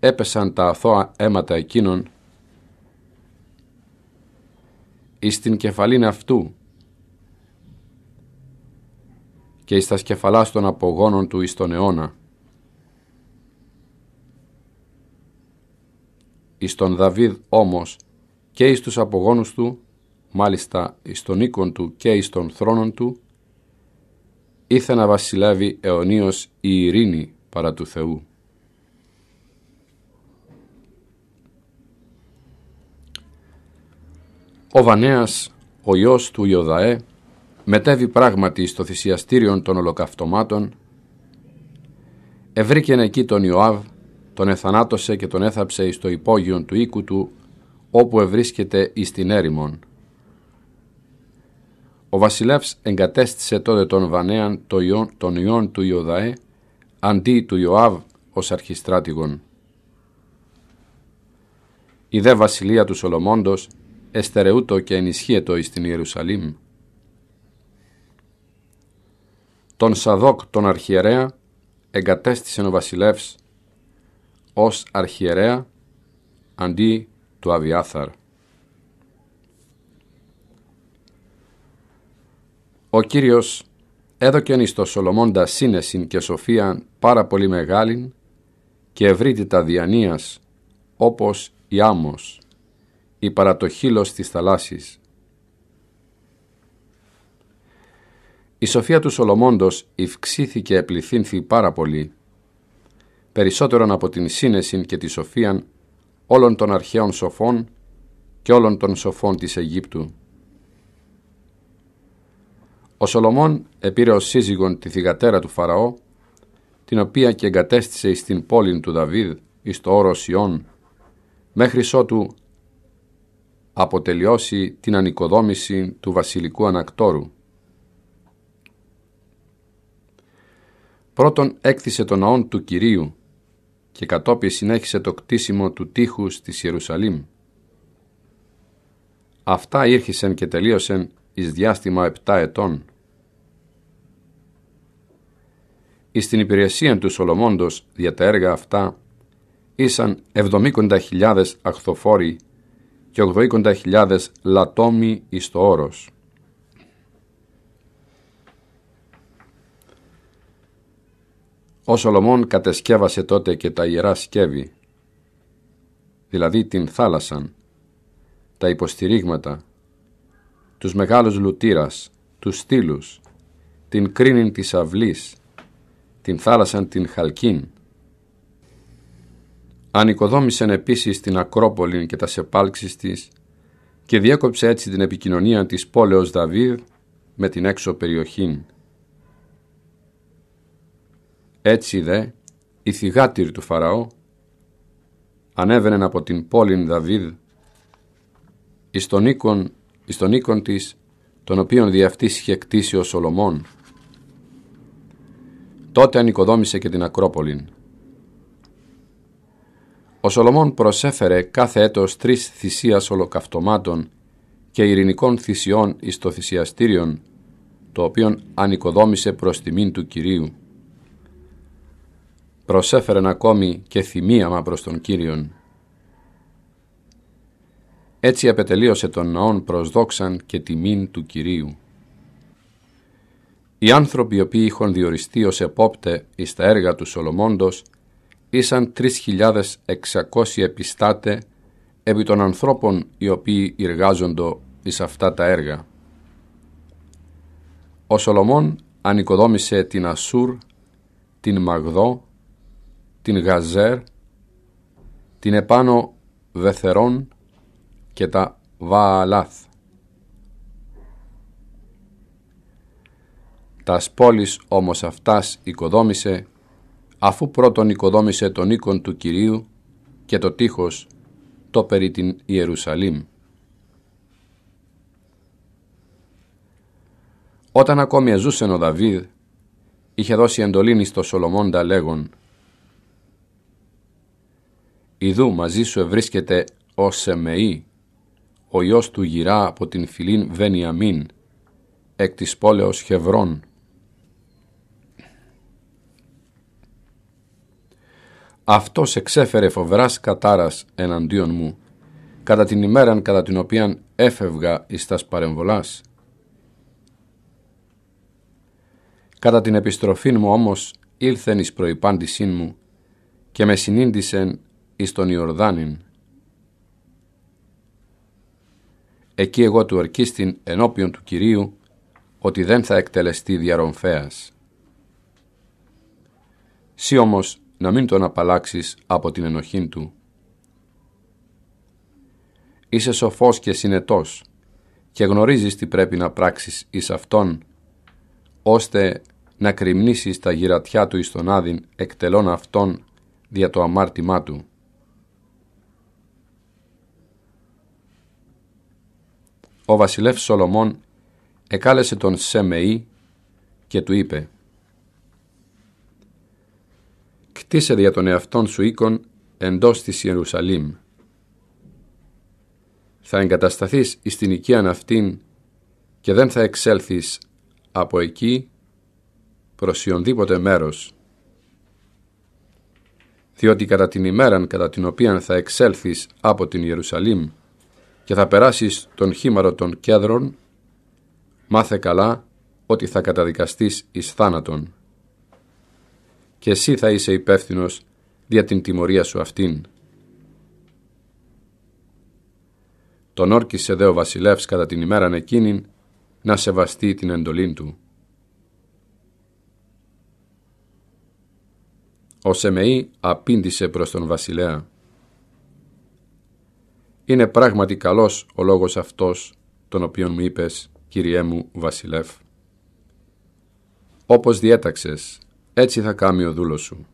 έπεσαν τα αθώα αίματα εκείνων εις την κεφαλήν αυτού και εις τα σκεφαλάς των απογόνων του εις τον αιώνα. Εις τον Δαβίδ όμως και εις τους απογόνους του, μάλιστα εις τον οίκον του και εις τον θρόνον του, ήθε να βασιλεύει αιωνίως η ειρήνη παρά του Θεού. Ο Βανέας, ο γιος του Ιωδαέ, μετέβη πράγματι στο θυσιαστήριο των ολοκαυτωμάτων, ευρήκεν εκεί τον Ιωάβ, τον εθανάτωσε και τον έθαψε στο το υπόγειον του οίκου του, όπου ευρίσκεται εις την έρημον. Ο βασιλεύς εγκατέστησε τότε τον Βανέαν τον ιόν, τον ιόν του Ιωδαέ, αντί του Ιωάβ ως αρχιστράτηγον. Η δε βασιλεία του Σολομόντος εστερεούτο και ενισχύετο εις την Ιερουσαλήμ. Τον Σαδόκ τον αρχιερέα εγκατέστησε ο βασιλεύς ως αρχιερέα αντί του Αβιάθαρ. Ο Κύριος έδωκε εις το Σολομώντα σύνεσιν και σοφίαν πάρα πολύ μεγάλην και ευρύτητα διανοίας όπως η άμμος ή παρά το χείλος της θαλάσσης. Η παρατοχήλος της θαλασσης η σοφια του Σολομώντος ευξήθηκε επληθύνθη πάρα πολύ, περισσότερον από την σύνεση και τη σοφίαν όλων των αρχαίων σοφών και όλων των σοφών της Αιγύπτου. Ο Σολομόν επήρε ως σύζυγον τη θυγατέρα του Φαραώ, την οποία και εγκατέστησε στην την πόλη του Δαβίδ, εις το όρος Ιών, μέχρι ότου αποτελειώσει την ανοικοδόμηση του βασιλικού ανακτόρου. Πρώτον έκτισε τον ναόν του Κυρίου και κατόπιν συνέχισε το κτίσιμο του τείχους της Ιερουσαλήμ. Αυτά ήρχισαν και τελείωσαν εις διάστημα επτά ετών. Εις την υπηρεσία του Σολομώντος δια τα έργα αυτά ήσαν 70.000 αχθοφόροι και 80.000 λατόμοι εις το όρος. Ο Σολομών κατεσκεύασε τότε και τα ιερά σκεύη, δηλαδή την θάλασσαν, τα υποστηρίγματα, τους μεγάλους λουτήρας, τους στήλους, την κρίνην της αυλής, την θάλασσαν την χαλκίν, Ανοικοδόμησεν επίσης την Ακρόπολη και τα σεπάλξεις της και διέκοψε έτσι την επικοινωνία της πόλεως Δαβίδ με την έξω περιοχή. Έτσι δε, η θυγάτηρ του Φαραώ ανέβαινε από την πόλη Δαβίδ εις τον οίκον, τον της, τον οποίον δι' αυτής είχε κτίσει ο Σολομών. Τότε ανοικοδόμησε και την Ακρόπολη ο Σολομών προσέφερε κάθε έτος τρεις θυσίας ολοκαυτωμάτων και ειρηνικών θυσιών εις το θυσιαστήριον, το οποίον ανοικοδόμησε προς τιμήν του Κυρίου. Προσέφερεν ακόμη και θυμίαμα προς τον Κύριον. Έτσι απετελείωσε τον ναόν προς δόξαν και τιμήν του Κυρίου. Οι άνθρωποι οι οποίοι είχαν διοριστεί ως επόπτε εις τα έργα του Σολομώντος ήσαν 3.600 επιστάτε επί των ανθρώπων οι οποίοι εργάζοντο εις αυτά τα έργα. Ο Σολομών ανοικοδόμησε την Ασούρ, την Μαγδό, την Γαζέρ, την Επάνω Βεθερών και τα Βααλάθ. Τας πόλεις όμως αυτάς οικοδόμησε αφού πρώτον οικοδόμησε τον οίκον του Κυρίου και το τείχος το περί την Ιερουσαλήμ. Όταν ακόμη ζούσε ο Δαβίδ, είχε δώσει εντολήνη στο Σολομώντα λέγον «Ιδού μαζί σου ευρίσκεται ο Σεμεή, ο γιος του γυρά από την φυλήν Βενιαμίν, εκ της πόλεως Χευρών, Αυτός εξέφερε φοβεράς κατάρας εναντίον μου, κατά την ημέραν κατά την οποία έφευγα εις τας παρεμβολάς. Κατά την επιστροφή μου όμως ήλθεν εις προϋπάντησήν μου και με συνήντησεν εις τον Ιορδάνην. Εκεί εγώ του ορκίστην ενώπιον του Κυρίου ότι δεν θα εκτελεστεί διαρομφέας. Σύ όμως να μην τον απαλλάξεις από την ενοχή του. Είσαι σοφός και συνετός και γνωρίζεις τι πρέπει να πράξεις εις Αυτόν, ώστε να κρυμνήσεις τα γυρατιά του εις τον άδειν εκτελών αυτών δια το αμάρτημά του. Ο βασιλεύς Σολομών εκάλεσε τον Σεμεή και του είπε χτίσε δια τον εαυτών σου οίκον εντός της Ιερουσαλήμ. Θα εγκατασταθείς εις την οικίαν αυτήν και δεν θα εξέλθεις από εκεί προς ιονδήποτε μέρος. Διότι κατά την ημέραν κατά την οποία θα εξέλθεις από την Ιερουσαλήμ και θα περάσεις τον χήμαρο των κέδρων, μάθε καλά ότι θα καταδικαστείς εις θάνατον και εσύ θα είσαι υπεύθυνος δια την τιμωρία σου αυτήν. Τον όρκισε δε ο βασιλεύς κατά την ημέραν εκείνην να σεβαστεί την εντολήν του. Ο Σεμεή απήντησε προς τον βασιλέα. Είναι πράγματι καλός ο λόγος αυτός, τον οποίον μου είπες, Κυριέ μου βασιλεύ. Όπως διέταξες, έτσι θα κάνει ο δούλος σου.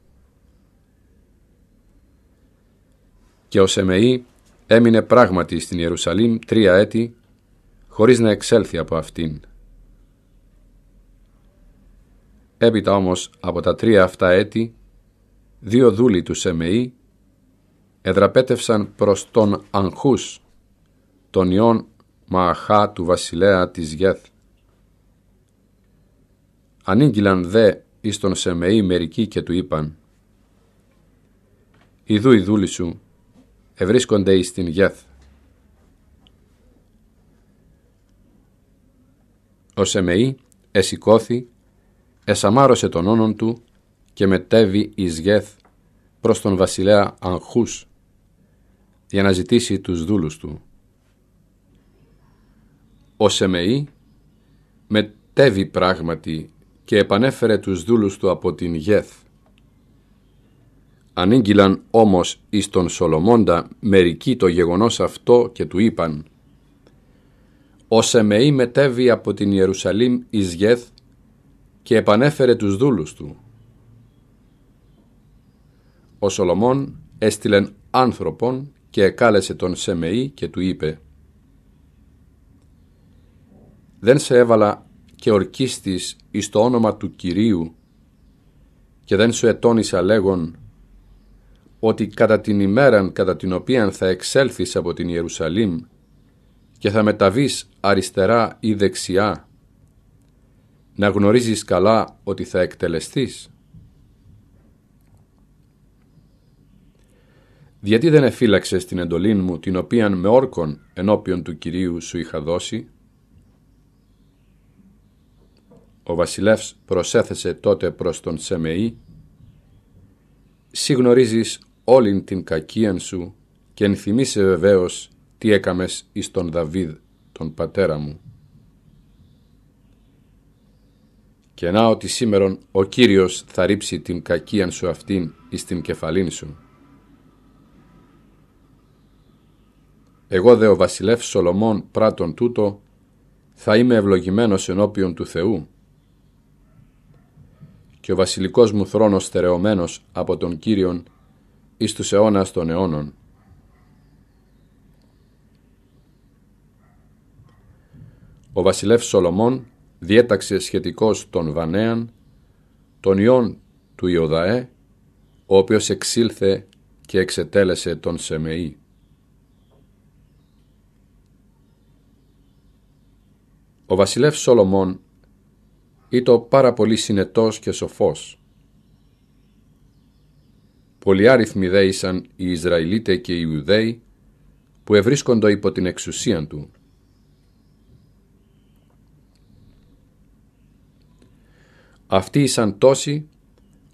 Και ο σεμεί έμεινε πράγματι στην Ιερουσαλήμ τρία έτη, χωρίς να εξέλθει από αυτήν. Έπειτα όμως από τα τρία αυτά έτη, δύο δούλοι του σεμεί εδραπέτευσαν προς τον Αγχούς, τον ιόν μαχά του βασιλέα της Γεθ. Ανήγγυλαν δε εις τον Σεμεή μερικοί και του είπαν «Ιδού οι δούλοι σου ευρίσκονται εις την Γεθ». Ο Σεμεή εσηκώθη, εσαμάρωσε τον όνον του και μετέβη εις Γεθ προς τον βασιλέα Αγχούς για να ζητήσει τους δούλους του. Ο Σεμεή μετέβη πράγματι και επανέφερε τους δούλους του από την Γεθ. Ανήγγυλαν όμως εις τον Σολομώντα μερικοί το γεγονός αυτό και του είπαν «Ο Σεμεή μετέβη από την Ιερουσαλήμ εις Γεθ και επανέφερε τους δούλους του». Ο Σολομών έστειλεν άνθρωπον και εκάλεσε τον σεμεί και του είπε «Δεν σε έβαλα και ορκίστης εις το όνομα του Κυρίου και δεν σου ετώνησα λέγον ότι κατά την ημέραν κατά την οποία θα εξέλθεις από την Ιερουσαλήμ και θα μεταβείς αριστερά ή δεξιά να γνωρίζεις καλά ότι θα εκτελεστείς. Γιατί δεν εφύλαξες την εντολή μου την οποίαν με όρκον ενώπιον του Κυρίου σου είχα δώσει Ο βασιλεύς προσέθεσε τότε προς τον Σεμεή «Συγνωρίζεις όλην την κακίαν σου και ενθυμίσαι βεβαίως τι έκαμες εις τον Δαβίδ, τον πατέρα μου. Και να ότι σήμερον ο Κύριος θα ρίψει την κακίαν σου αυτήν εις την κεφαλήν σου. Εγώ δε ο βασιλεύς Σολομών πράτων τούτο, θα είμαι ευλογημένος ενώπιον του Θεού, και ο βασιλικός μου θρόνος στερεωμένος από τον Κύριον εις τους αιώνας των αιώνων. Ο βασιλεύς Σολομών διέταξε σχετικός τον Βανέαν, τον ιόν του Ιωδαέ, ο οποίος εξήλθε και εξετέλεσε τον Σεμεή. Ο βασιλεύς Σολομών είτο πάρα πολύ συνετός και σοφός. Πολυάριθμοι δε ήσαν οι Ισραηλίτες και οι Ιουδαίοι που ευρίσκοντο υπό την εξουσίαν του. Αυτοί ήσαν τόσοι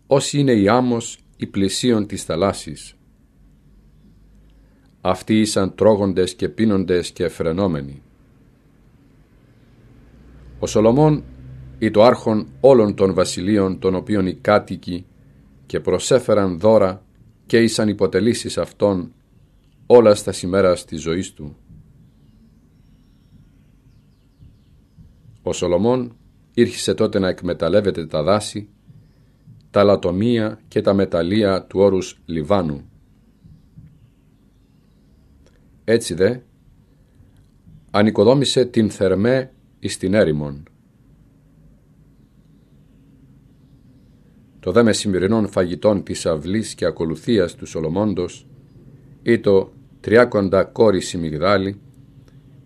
όσοι είναι η άμμος η πλησίων της θαλάσσης. Αυτοί ήσαν τρώγοντες και πίνοντες και φρενόμενοι. Ο Σολομών ή το άρχον όλων των βασιλείων των οποίων οι κάτοικοι και προσέφεραν δώρα και ήσαν υποτελήσεις αυτών όλα στα σημέρα της ζωής του. Ο Σολομών ήρχισε τότε να εκμεταλλεύεται τα δάση, τα λατομεία και τα μεταλλεία του όρους Λιβάνου. Έτσι δε, ανοικοδόμησε την Θερμέ εις την έρημον, το δε μεσημερινών φαγητών της αυλής και ακολουθίας του Σολομόντος, ή το τριάκοντα κόρη σιμιγδάλι,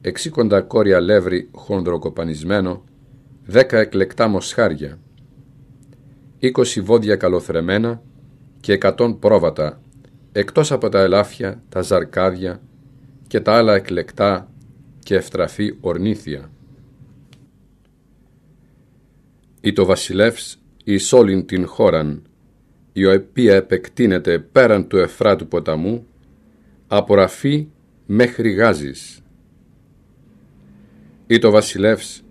εξήκοντα κόρη αλεύρι χονδροκοπανισμένο, δέκα εκλεκτά μοσχάρια, είκοσι βόδια καλοθρεμένα και εκατόν πρόβατα, εκτός από τα ελάφια, τα ζαρκάδια και τα άλλα εκλεκτά και ευτραφή ορνήθια. Ή το βασιλεύς εις όλην την χώραν, η οποία επεκτείνεται πέραν του Εφράτου ποταμού, από Ραφή μέχρι Γάζης. Ή το βασιλεύς,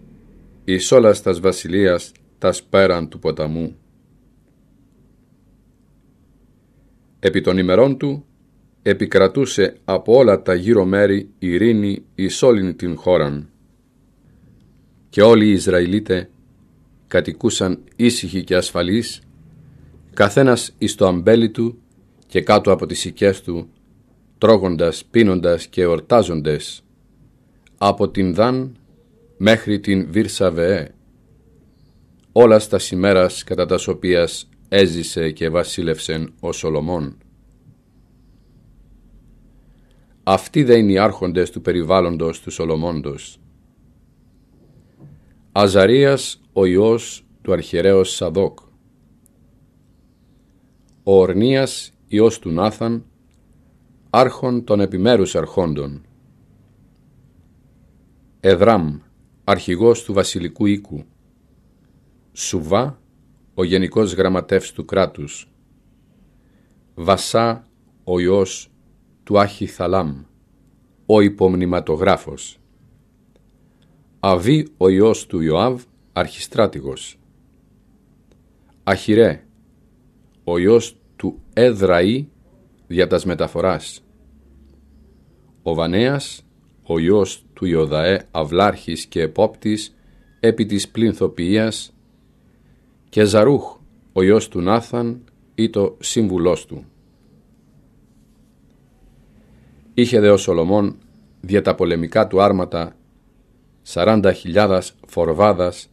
εις όλας τας βασιλείας, τας πέραν του ποταμού. Επί των ημερών του, επικρατούσε από όλα τα γύρω μέρη ειρήνη εις όλην την χώραν. Και όλοι οι Ισραηλίτες κατοικούσαν ήσυχοι και ασφαλείς, καθένας εις το αμπέλι του και κάτω από τις οικές του, τρώγοντας, πίνοντας και ορτάζοντες, από την Δαν μέχρι την Βυρσαβεέ, όλα στα σημέρας κατά τα οποία έζησε και βασίλευσεν ο Σολομών. Αυτοί δεν είναι οι άρχοντες του περιβάλλοντος του Σολομόντος. Αζαρίας ο Υιός του αρχιερέως Σαδόκ, ο Ορνίας Υιός του Νάθαν, άρχον των επιμέρους αρχόντων, Εδράμ, αρχηγός του βασιλικού οίκου, Σουβά, ο γενικός γραμματεύς του κράτους, Βασά, ο Υιός του Άχι ο υπομνηματογράφος. Αβί, ο Υιός του Ιωάβ, αρχιστράτηγος. Αχιρέ, ο Υιός του Έδραη, διατας μεταφοράς. Ο Βανέας, ο Υιός του Ιωδαέ, αυλάρχης και επόπτης, επί της πληνθοποιίας, και Ζαρούχ, ο Υιός του Νάθαν, ή το σύμβουλός του. Είχε δε ο Σολομών δια τα πολεμικά του άρματα σαράντα χιλιάδας φορβάδας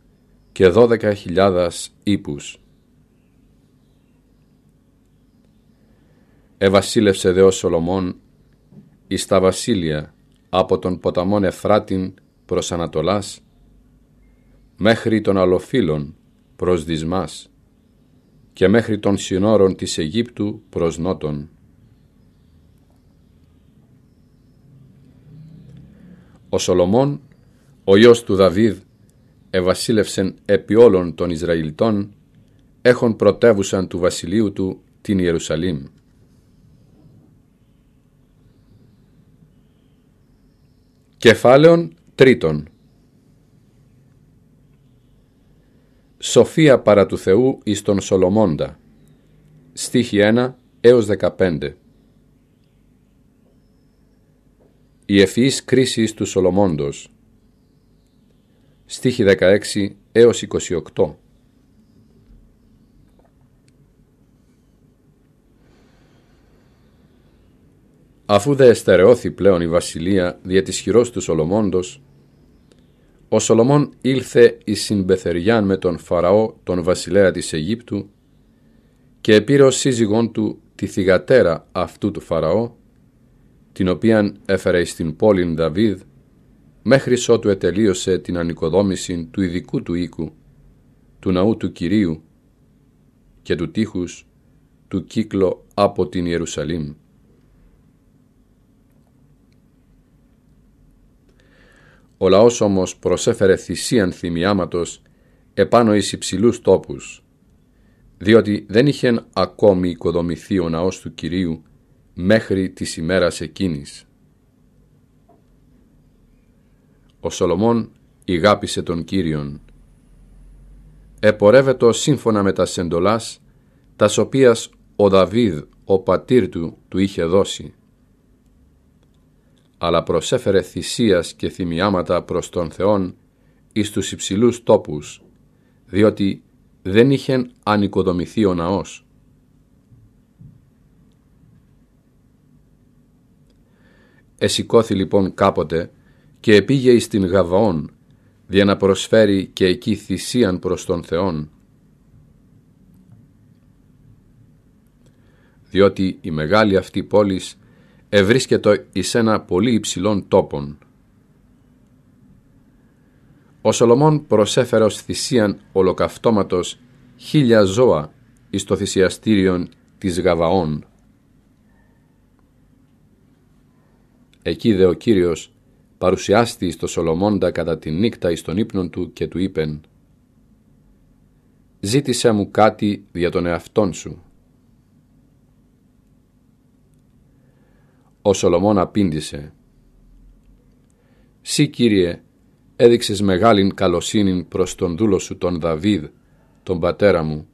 και δώδεκα χιλιάδας ύπους. Εβασίλευσε δε ο Σολομών εις τα βασίλεια από τον ποταμόν Εφράτην προς Ανατολάς μέχρι των Αλοφύλων προς Δυσμάς και μέχρι των συνόρων της Αιγύπτου προς Νότον. Ο Σολομών ο γιος του Δαβίδ ευασίλευσεν επί όλων των Ισραηλιτών, έχουν πρωτεύουσαν του βασιλείου του την Ιερουσαλήμ. Κεφάλαιον τρίτον Σοφία παρά του Θεού εις τον Σολομώντα Στίχη 1 έως 15 Η ευφυής κρίσης του Σολομώντος στίχη 16 έως 28. Αφού δε εστερεώθη πλέον η βασιλεία δια της χειρός του Σολομώντος, ο Σολομών ήλθε η συμπεθεριάν με τον Φαραώ τον βασιλέα της Αιγύπτου και επήρε ως σύζυγόν του τη θυγατέρα αυτού του Φαραώ, την οποίαν έφερε στην πόλην Δαβίδ μέχρι ότου ετελείωσε την ανοικοδόμηση του ειδικού του οίκου, του ναού του Κυρίου και του τείχους του κύκλο από την Ιερουσαλήμ. Ο λαός όμως προσέφερε θυσίαν θυμιάματος επάνω εις υψηλούς τόπους, διότι δεν είχε ακόμη οικοδομηθεί ο ναός του Κυρίου μέχρι της ημέρας εκείνης. Ο Σολομών ηγάπησε τον Κύριον. Επορεύεται σύμφωνα με τα σεντολάς, τας οποίας ο Δαβίδ, ο πατήρ του, του είχε δώσει. Αλλά προσέφερε θυσίας και θυμιάματα προς τον Θεόν εις τους υψηλούς τόπους, διότι δεν είχε ανοικοδομηθεί ο ναός. Εσηκώθη λοιπόν κάποτε και επήγε εις την Γαβαών, δια να προσφέρει και εκεί θυσίαν προς τον Θεόν. Διότι η μεγάλη αυτή πόλης ευρίσκεται εις ένα πολύ υψηλόν τόπον. Ο Σολομών προσέφερε ως θυσίαν ολοκαυτώματος χίλια ζώα εις το θυσιαστήριον της Γαβαών. Εκεί δε ο Κύριος παρουσιάστη στο Σολομώντα κατά τη νύχτα εις τον ύπνων του και του είπεν «Ζήτησέ μου κάτι για τον εαυτόν σου». Ο Σολομών απήντησε «Συ Κύριε, έδειξες μεγάλην καλοσύνην προς τον δούλο σου τον Δαβίδ, τον πατέρα μου,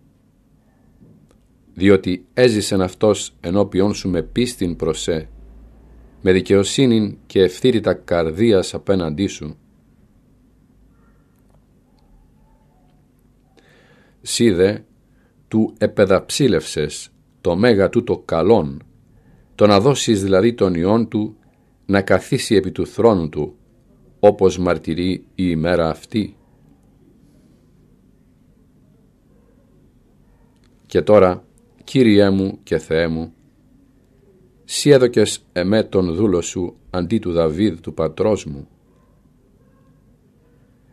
διότι έζησεν αυτός ενώπιον σου με πίστην προσέ με δικαιοσύνη και ευθύρητα καρδίας απέναντί σου. Σίδε, του επεδαψίλευσες το μέγα του το καλόν, το να δώσεις δηλαδή τον ιόν του να καθίσει επί του θρόνου του, όπως μαρτυρεί η ημέρα αυτή. Και τώρα, Κύριέ μου και Θεέ μου, «Συ έδωκες εμέ τον δούλο σου αντί του Δαβίδ του πατρός μου.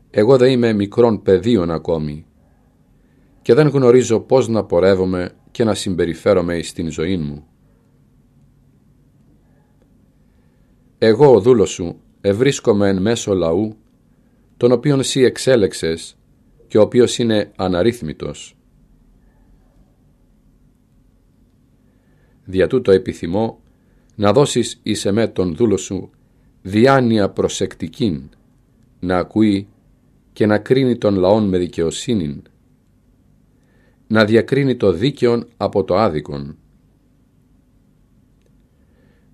Εγώ δε είμαι μικρόν παιδίων ακόμη και δεν γνωρίζω πώς να πορεύομαι και να συμπεριφέρομαι στην ζωή μου. Εγώ ο δούλος σου ευρίσκομαι εν μέσω λαού, τον οποίον σύ εξέλεξες και ο οποίος είναι αναρρύθμητος. Δια τούτο επιθυμώ να δώσεις εις εμέ τον δούλο σου διάνοια προσεκτικήν, να ακούει και να κρίνει τον λαόν με δικαιοσύνη, να διακρίνει το δίκαιον από το άδικον.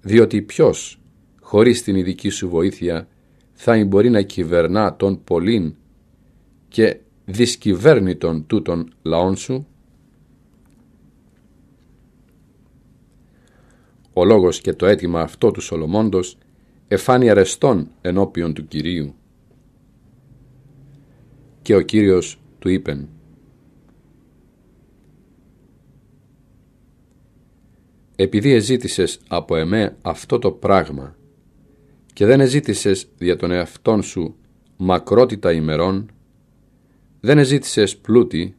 Διότι ποιος, χωρίς την ειδική σου βοήθεια, θα μπορεί να κυβερνά τον πολλήν και δυσκυβέρνητον τούτον λαόν σου. Ο λόγος και το αίτημα αυτό του Σολομώντος εφάνει αρεστόν ενώπιον του Κυρίου. Και ο Κύριος του είπεν «Επειδή εζήτησες από εμέ αυτό το πράγμα και δεν εζήτησες δια τον εαυτόν σου μακρότητα ημερών, δεν εζήτησες πλούτη,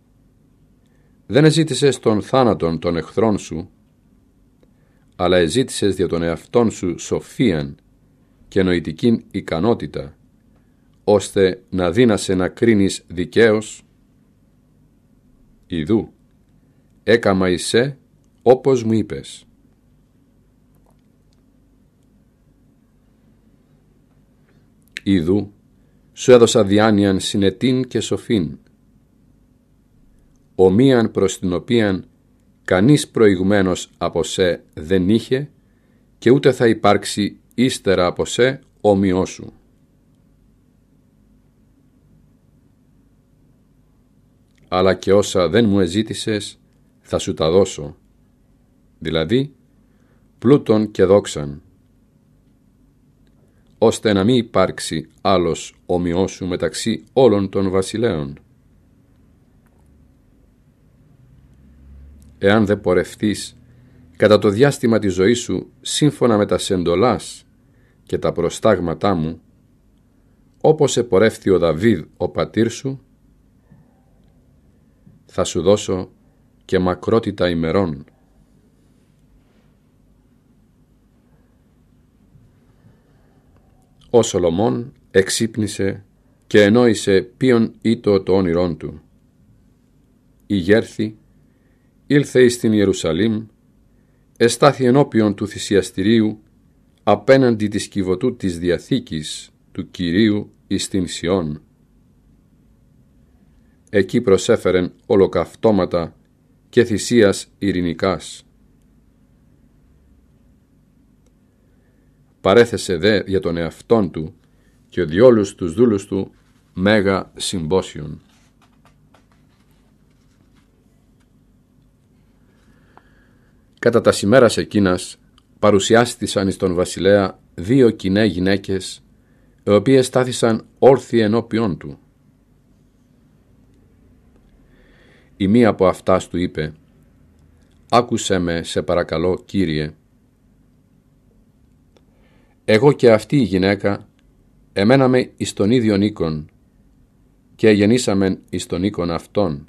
δεν εζήτησες τον θάνατον των εχθρών σου, αλλά εζήτησες δια τον εαυτόν σου σοφίαν και νοητικήν ικανότητα, ώστε να δύνασε να κρίνεις δικαίως, Ιδού, έκαμα εισέ όπως μου είπες. Ιδού, σου έδωσα διάνοιαν συνετήν και σοφήν, ομοίαν προς την οποίαν κανείς προηγουμένος από σε δεν είχε και ούτε θα υπάρξει ύστερα από σε ομοιός σου. Αλλά και όσα δεν μου εζήτησες θα σου τα δώσω, δηλαδή πλούτον και δόξαν, ώστε να μην υπάρξει άλλος ομοιός σου μεταξύ όλων των βασιλέων. εάν δεν πορευτείς κατά το διάστημα της ζωής σου σύμφωνα με τα σεντολάς και τα προστάγματά μου, όπως επορεύθη ο Δαβίδ ο πατήρ σου, θα σου δώσω και μακρότητα ημερών. Ο Σολομών εξύπνησε και ενόησε ποιον ήτο το όνειρόν του. Η γέρθη ήλθε εις την Ιερουσαλήμ, εστάθη ενώπιον του θυσιαστηρίου απέναντι της κυβωτού της Διαθήκης του Κυρίου εις την Σιών. Εκεί προσέφερεν ολοκαυτώματα και θυσίας ειρηνικάς. Παρέθεσε δε για τον εαυτόν του και διόλους τους δούλους του μέγα συμπόσιον. Κατά τα σημέρας εκείνας παρουσιάστησαν εις τον βασιλέα δύο κοινέ γυναίκες, οι οποίες στάθησαν όρθιοι ενώπιόν του. Η μία από αυτάς του είπε «Άκουσέ με, σε παρακαλώ, Κύριε». Εγώ και αυτή η γυναίκα εμέναμε εις τον ίδιον οίκον και γεννήσαμε εις τον οίκον αυτόν.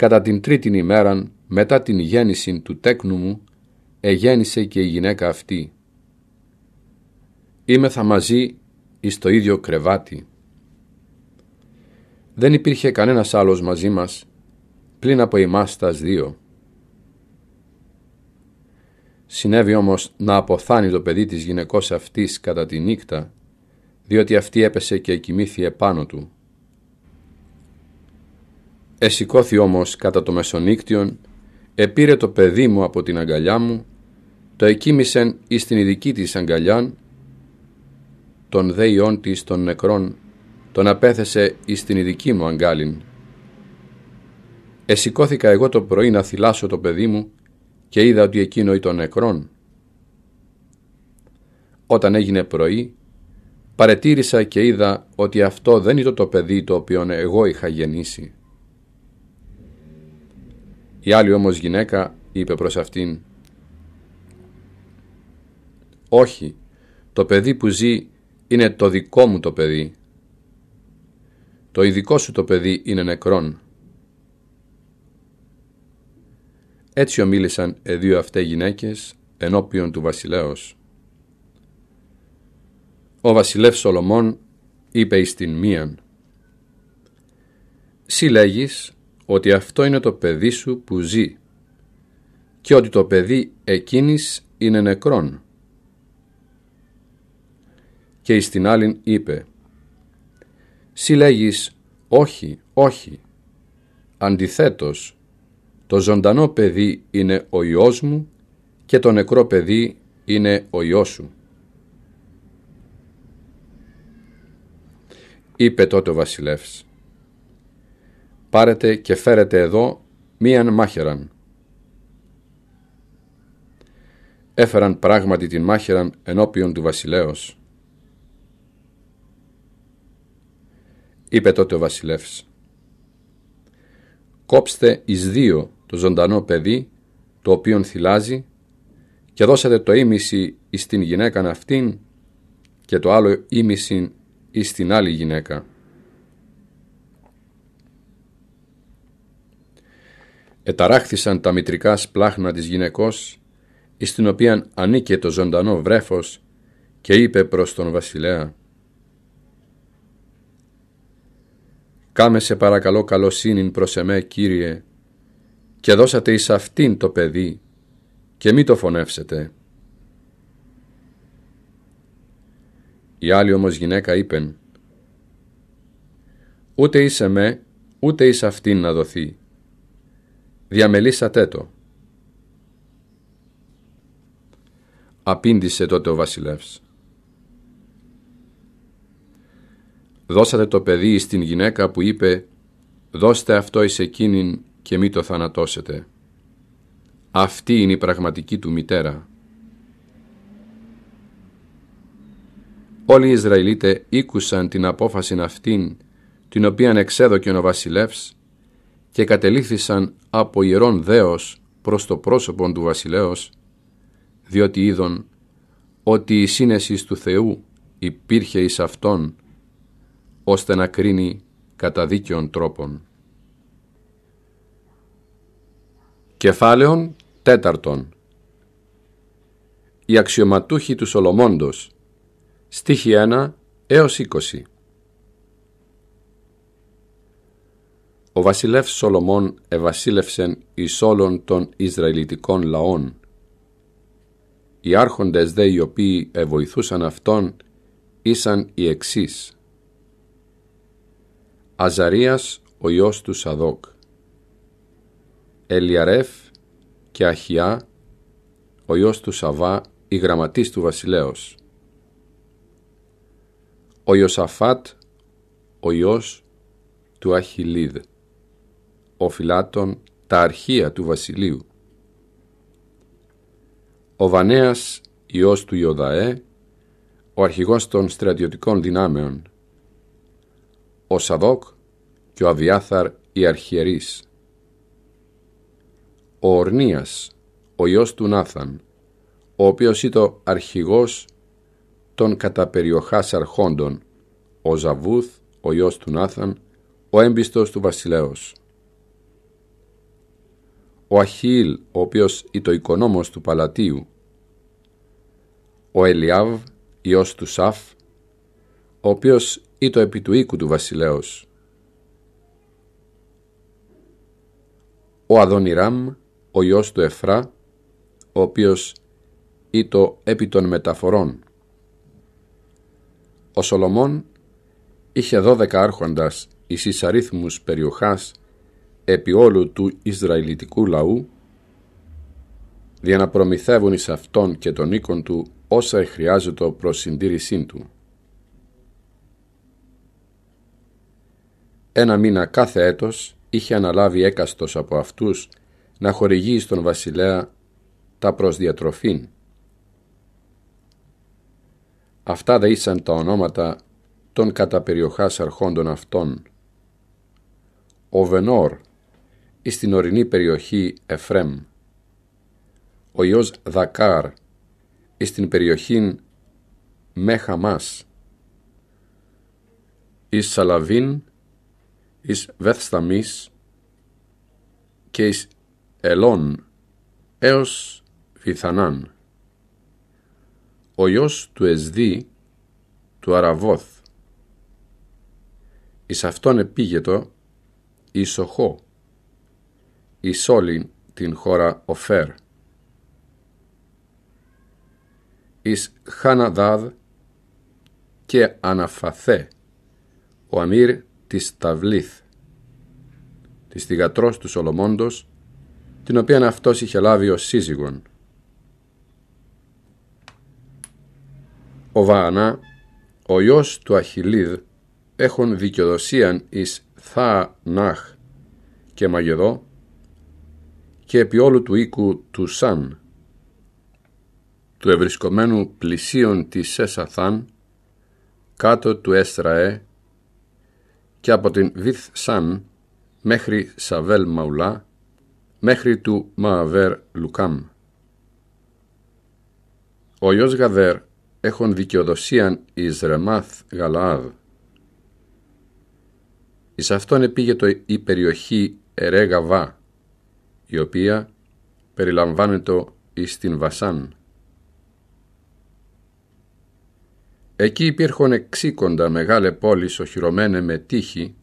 Κατά την τρίτην ημέραν μετά την γέννηση του τέκνου μου, εγέννησε και η γυναίκα αυτή. Είμεθα μαζί εις το ίδιο κρεβάτι. Δεν υπήρχε κανένας άλλος μαζί μας, πλην από εμάς τας δύο. Συνέβη όμως να αποθάνει το παιδί της γυναικός αυτής κατά τη νύχτα, διότι αυτή έπεσε και κοιμήθη επάνω του. Εσηκώθη όμως κατά το μεσονύκτιον, επήρε το παιδί μου από την αγκαλιά μου, το εκείμησεν εις την ειδική της αγκαλιάν, τον δε ιών της των νεκρών, τον απέθεσε εις την ειδική μου αγκάλιν. Εσηκώθηκα εγώ το πρωί να θυλάσω το παιδί μου και είδα ότι εκείνο ήταν νεκρόν. Όταν έγινε πρωί, παρετήρησα και είδα ότι αυτό δεν ήταν το παιδί το οποίο εγώ είχα γεννήσει. Η άλλη όμως γυναίκα είπε προς αυτήν «Όχι, το παιδί που ζει είναι το δικό μου το παιδί. Το ειδικό σου το παιδί είναι νεκρόν». Έτσι ομίλησαν οι δύο αυτές γυναίκες ενώπιον του βασιλέως. Ο βασιλεύς Σολομών είπε εις την μίαν «Συ ότι αυτό είναι το παιδί σου που ζει και ότι το παιδί εκείνης είναι νεκρόν. Και εις την άλλην είπε «Συ όχι, όχι, αντιθέτως, το ζωντανό παιδί είναι ο Υιός μου και το νεκρό παιδί είναι ο Υιός σου». Είπε τότε ο βασιλεύς πάρετε και φέρετε εδώ μίαν μάχεραν. Έφεραν πράγματι την μάχεραν ενώπιον του βασιλέως. Είπε τότε ο βασιλεύς «Κόψτε εις δύο το ζωντανό παιδί το οποίον θυλάζει και δώσετε το ίμιση εις την γυναίκα αυτήν και το άλλο ίμιση εις την άλλη γυναίκα. εταράχθησαν τα μητρικά σπλάχνα της γυναικός, εις την οποία ανήκε το ζωντανό βρέφος και είπε προς τον βασιλέα «Κάμε σε παρακαλώ καλοσύνην προς εμέ, Κύριε, και δώσατε εις αυτήν το παιδί και μη το φωνεύσετε». Η άλλη όμως γυναίκα είπεν «Ούτε εις εμέ, ούτε εις αυτήν να δοθεί, διαμελήσατε το. Απήντησε τότε ο βασιλεύς. Δώσατε το παιδί στην γυναίκα που είπε «Δώστε αυτό εις εκείνην και μη το θανατώσετε». Αυτή είναι η πραγματική του μητέρα. Όλοι οι Ισραηλίτες ήκουσαν την απόφαση αυτήν, την οποία εξέδωκε ο βασιλεύς και κατελήφθησαν από ιερών δέος προς το πρόσωπον του βασιλέως, διότι είδον ότι η σύνεση του Θεού υπήρχε εις αυτόν, ώστε να κρίνει κατά δίκαιον τρόπον. Κεφάλαιον τέταρτον Οι αξιωματούχοι του Σολομόντος Στίχη 1 έως 20 Ο βασιλεύς Σολομών ευασίλευσεν εις όλων των Ισραηλιτικών λαών. Οι άρχοντες δε οι οποίοι εβοηθούσαν αυτόν ήσαν οι εξής. Αζαρίας ο ιός του Σαδόκ, Ελιαρέφ και Αχιά ο ιός του Σαβά, η γραμματής του βασιλέως. Ο Ιωσαφάτ, ο ιός του Αχιλίδ ο Φιλάτων τα αρχεία του βασιλείου. Ο Βανέας, ιός του Ιωδαέ, ο αρχηγός των στρατιωτικών δυνάμεων, ο Σαδόκ και ο Αβιάθαρ οι αρχιερείς. Ο Ορνίας, ο ιός του Νάθαν, ο οποίος ήταν αρχηγός των καταπεριοχάς αρχόντων, ο Ζαβούθ, ο του Νάθαν, ο έμπιστος του βασιλέως ο Αχίλ, ο οποίος ήταν ο οικονόμος του Παλατίου, ο Ελιάβ, ιός του Σαφ, ο οποίος ήταν επί του οίκου του βασιλέως, ο Αδονιράμ, ο ιός του Εφρά, ο οποίος ήταν επί των μεταφορών. Ο Σολομών είχε δώδεκα άρχοντας εις εις περιοχάς επί όλου του Ισραηλιτικού λαού, δια να προμηθεύουν εις αυτόν και τον οίκον του όσα χρειάζεται προς συντήρησή του. Ένα μήνα κάθε έτος είχε αναλάβει έκαστος από αυτούς να χορηγεί στον βασιλέα τα προς Αυτά δε ήσαν τα ονόματα των κατά περιοχάς αρχόντων αυτών. Ο Βενόρ, εις την ορεινή περιοχή Εφρέμ. Ο ιός Δακάρ εις την περιοχή Μέχαμάς. Εις Σαλαβίν, εις Βεθσταμής και εις Ελών έως Φιθανάν, Ο Ιός του Εσδί του Αραβόθ. Εις αυτόν επίγετο Οχώ, εις όλη την χώρα Οφέρ. Εις Χαναδάδ και Αναφαθέ, ο Αμύρ της Ταβλίθ, της θυγατρός του Σολομόντος, την οποία αυτός είχε λάβει ως σύζυγον. Ο Βαανά, ο γιος του Αχιλίδ, έχουν δικαιοδοσίαν εις Θάναχ και Μαγεδό, και επί όλου του οίκου του Σαν, του ευρισκομένου πλησίον της Σεσαθάν, κάτω του Έστραε και από την Βιθ Σαν μέχρι Σαβέλ Μαουλά, μέχρι του Μααβέρ Λουκάμ. Ο Ιός Γαδέρ έχουν δικαιοδοσίαν εις Ρεμάθ Γαλαάδ. Εις αυτόν επήγε το η περιοχή Ερέγαβά, η οποία περιλαμβάνεται εις την Βασάν. Εκεί υπήρχον εξήκοντα μεγάλε πόλεις οχυρωμένε με τείχη,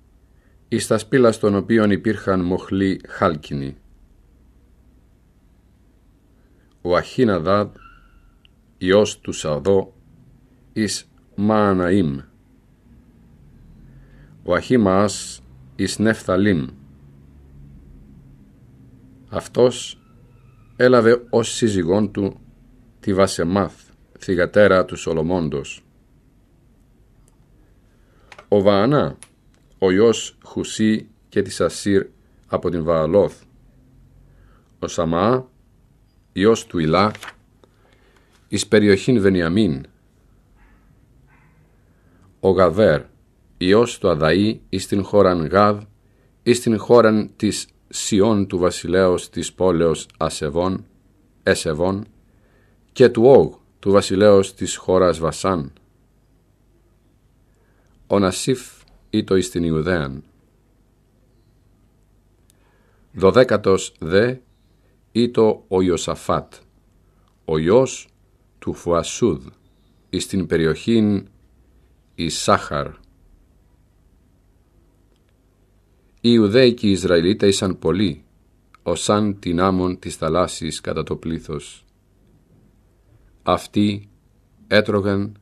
εις τα σπήλα στον οποίον υπήρχαν μοχλοί χάλκινοι. Ο Αχίναδάδ, ιός του Σαδό, εις μαναίμ. Ο Αχίμαας εις Νεφθαλήμ. Αυτός έλαβε ως σύζυγόν του τη Βασεμάθ, θυγατέρα του Σολομόντος. Ο Βαανά, ο γιος Χουσί και της Ασύρ από την Βααλόθ. Ο Σαμαά, γιος του Ιλά, εις περιοχήν Βενιαμίν. Ο Γαβέρ, γιος του Αδαή, εις την χώραν Γαβ, εις την χώραν της Σιών του βασιλέως της πόλεως Ασεβών, Εσεβών και του Όγ του βασιλέως της χώρας Βασάν. Ο Νασίφ ήτο εις την Ιουδαίαν. Δωδέκατος δε ήτο ο Ιωσαφάτ, ο γιος του Φουασούδ, εις την περιοχήν Ισάχαρ. Οι Ιουδαίοι και οι Ισραηλίτες ήσαν πολλοί, ως την άμμον της θαλάσσης κατά το πλήθος. Αυτοί έτρωγαν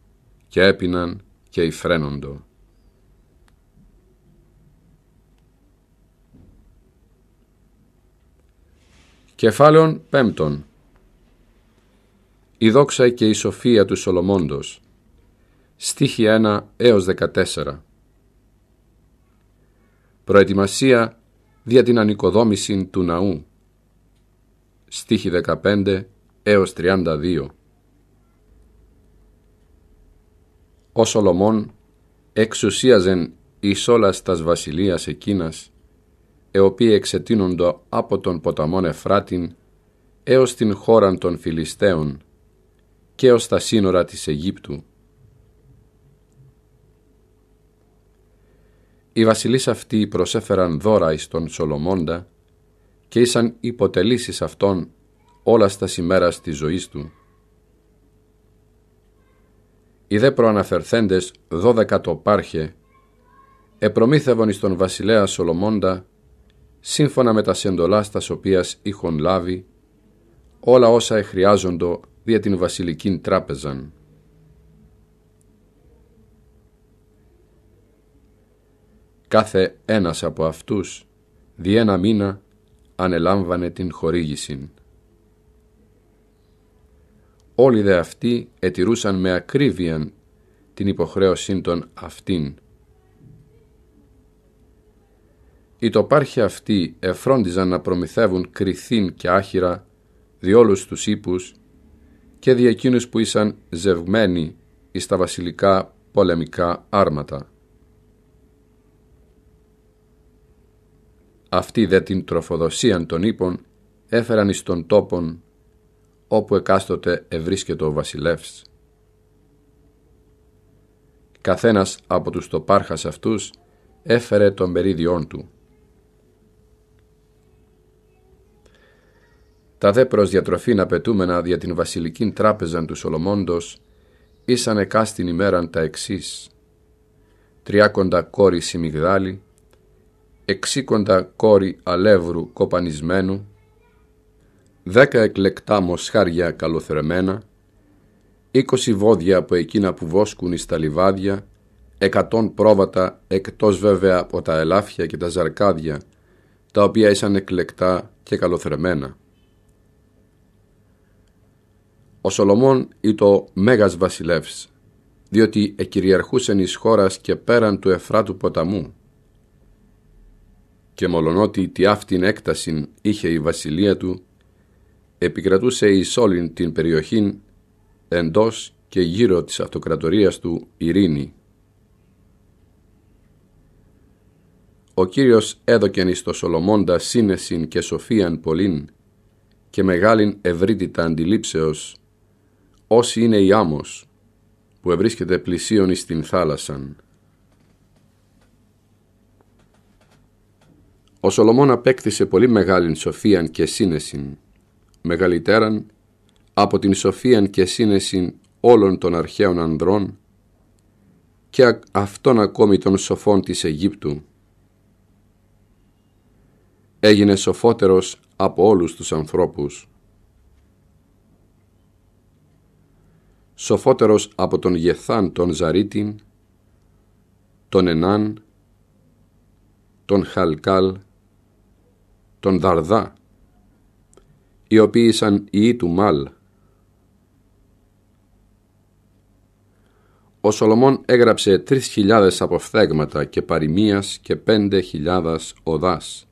και έπιναν και υφραίνοντο. Κεφάλαιον 5 Η δόξα και η σοφία του Σολομώντος Στίχη 1 έως 14 Προετοιμασία δια την ανοικοδόμηση του ναού. Στίχη 15 έως 32 Ο Σολομών εξουσίαζεν εις όλας τας βασιλείας εκείνας, οι οποίοι εξετείνοντο από τον ποταμόν Εφράτην έως την χώραν των Φιλιστέων και έως τα σύνορα της Αιγύπτου Οι βασιλείς αυτοί προσέφεραν δώρα εις τον Σολομώντα και ήσαν υποτελήσεις αυτών όλα στα σημέρα τη ζωής του. Οι δε προαναφερθέντες δώδεκα το πάρχε επρομήθευον εις τον βασιλέα Σολομώντα σύμφωνα με τα σεντολά τα οποίας είχον λάβει όλα όσα εχρειάζοντο δια την βασιλικήν τράπεζαν. κάθε ένας από αυτούς δι' ένα μήνα ανελάμβανε την χορήγηση. Όλοι δε αυτοί ετηρούσαν με ακρίβεια την υποχρέωσή των αυτήν. Οι τοπάρχοι αυτοί εφρόντιζαν να προμηθεύουν κρυθήν και άχυρα διόλους τους ύπους και δι' που ήσαν ζευγμένοι εις τα βασιλικά πολεμικά άρματα. Αυτή δε την τροφοδοσίαν των ύπων έφεραν εις τον τόπον όπου εκάστοτε ευρίσκεται ο βασιλεύς. Καθένας από τους τοπάρχας αυτούς έφερε τον περίδιόν του. Τα δε προς διατροφήν απαιτούμενα δια την βασιλικήν τράπεζαν τους Σολομόντος ήσαν εκάστην ημέραν τα εξής. Τριάκοντα κόρη σιμιγδάλι, εξήκοντα κόρη αλεύρου κοπανισμένου, δέκα εκλεκτά μοσχάρια καλοθρεμένα, είκοσι βόδια από εκείνα που βόσκουν τα λιβάδια, εκατόν πρόβατα εκτός βέβαια από τα ελάφια και τα ζαρκάδια, τα οποία ήσαν εκλεκτά και καλοθρεμένα. Ο Σολομών ήταν το Μέγας Βασιλεύς, διότι εκυριαρχούσεν εις χώρας και πέραν του Εφράτου ποταμού, και μολονότι τη αυτήν έκταση είχε η βασιλεία του, επικρατούσε εις όλην την περιοχή εντός και γύρω της αυτοκρατορίας του ειρήνη. Ο Κύριος έδωκεν εις το Σολομώντα σύνεσιν και σοφίαν πολλήν και μεγάλην ευρύτητα αντιλήψεως, όσοι είναι η άμμος που ευρίσκεται πλησίον εις την θάλασσαν. Ο Σολομών απέκτησε πολύ μεγάλη σοφίαν και σύνεσιν, μεγαλυτέραν από την σοφίαν και σύνεση όλων των αρχαίων ανδρών και αυτών ακόμη των σοφών της Αιγύπτου. Έγινε σοφότερος από όλους τους ανθρώπους. Σοφότερος από τον Γεθάν τον Ζαρίτην, τον Ενάν, τον Χαλκάλ, τον Δαρδά, οι οποίοι ήσαν ιοί του Μάλ. Ο Σολομών έγραψε τρεις χιλιάδες αποφθέγματα και παροιμίας και πέντε χιλιάδας οδάς.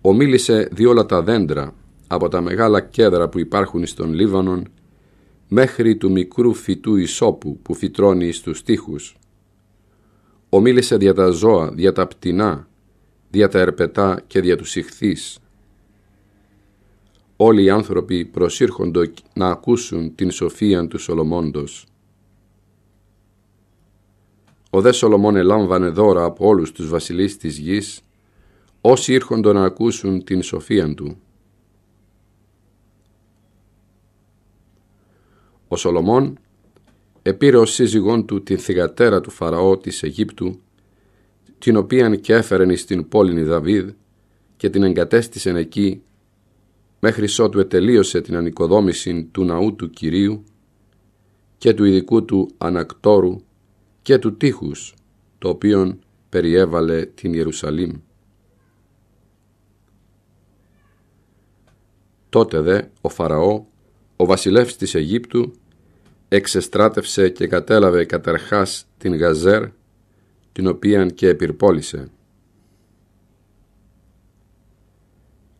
Ομίλησε διόλα τα δέντρα από τα μεγάλα κέδρα που υπάρχουν στον Λίβανον μέχρι του μικρού φυτού Ισόπου που φυτρώνει στους τοίχους. Ομίλησε δια τα ζώα, δια τα πτηνά, δια τα ερπετά και δια τους ηχθείς. Όλοι οι άνθρωποι προσύρχοντο να ακούσουν την σοφία του Σολομώντος. Ο δε Σολομών ελάμβανε δώρα από όλους τους βασιλείς της γης, όσοι ήρχοντο να ακούσουν την σοφία του. Ο Σολομών επήρε ο σύζυγόν του την θυγατέρα του Φαραώ της Αιγύπτου, την οποίαν και έφερεν στην πόλη Δαβίδ και την εγκατέστησεν εκεί, μέχρι ότου ετελείωσε την ανοικοδόμηση του ναού του Κυρίου και του ειδικού του ανακτόρου και του τείχους, το οποίον περιέβαλε την Ιερουσαλήμ. Τότε δε ο Φαραώ, ο βασιλεύς της Αιγύπτου, εξεστράτευσε και κατέλαβε καταρχάς την Γαζέρ, την οποίαν και επιρπόλησε.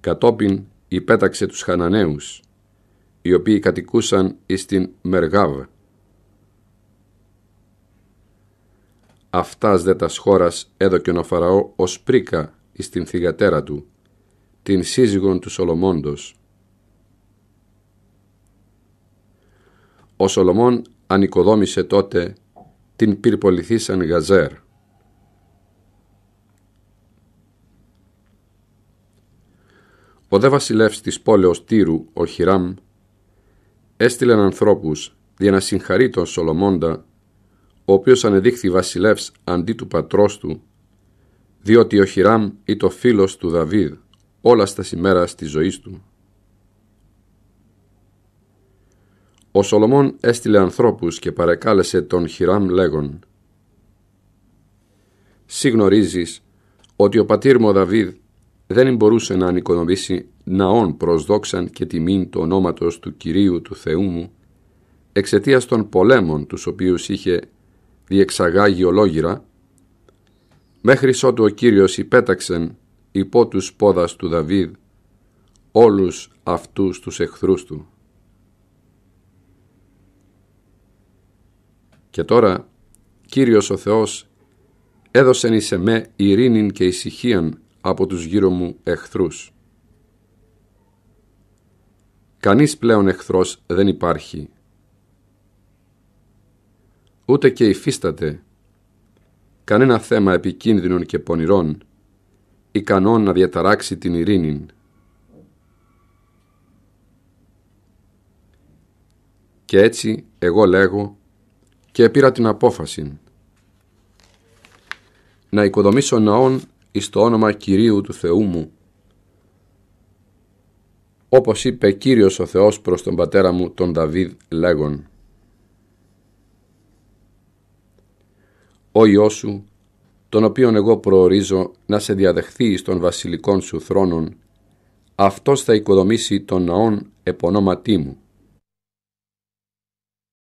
Κατόπιν υπέταξε τους Χαναναίους, οι οποίοι κατοικούσαν εις την Μεργάβ. Αυτάς δε τας χώρας έδωκε ο Φαραώ ως πρίκα εις την θυγατέρα του, την σύζυγον του Σολομόντος, Ο Σολομών ανοικοδόμησε τότε την σαν Γαζέρ. Ο δε βασιλεύς της πόλεως Τύρου, ο Χιράμ, έστειλε ανθρώπους για να συγχαρεί τον Σολομώντα, ο οποίος ανεδείχθη βασιλεύς αντί του πατρός του, διότι ο Χιράμ ήταν φίλος του Δαβίδ όλα στα σημέρα της ζωής του. Ο Σολομών έστειλε ανθρώπους και παρεκάλεσε τον Χιράμ λέγον «Συγνωρίζεις ότι ο πατήρ μου Δαβίδ δεν μπορούσε να ανοικονομήσει ναών προς δόξαν και τιμήν το ονόματος του Κυρίου του Θεού μου εξαιτίας των πολέμων τους οποίους είχε διεξαγάγει ολόγυρα μέχρι ότου ο Κύριος υπέταξεν υπό τους πόδας του Δαβίδ όλους αυτούς τους εχθρούς του. Και τώρα, Κύριος ο Θεός, έδωσεν εις εμέ ειρήνην και ησυχίαν από τους γύρω μου εχθρούς. Κανείς πλέον εχθρός δεν υπάρχει, ούτε και υφίσταται κανένα θέμα επικίνδυνων και πονηρών, ικανών να διαταράξει την ειρήνη. Και έτσι εγώ λέγω και πήρα την απόφαση να οικοδομήσω ναόν εις το όνομα Κυρίου του Θεού μου όπως είπε Κύριος ο Θεός προς τον πατέρα μου τον Δαβίδ λέγον «Ο Υιός σου, τον οποίον εγώ προορίζω να σε διαδεχθεί στον βασιλικών σου θρόνων, αυτός θα οικοδομήσει τον ναόν επωνόματί μου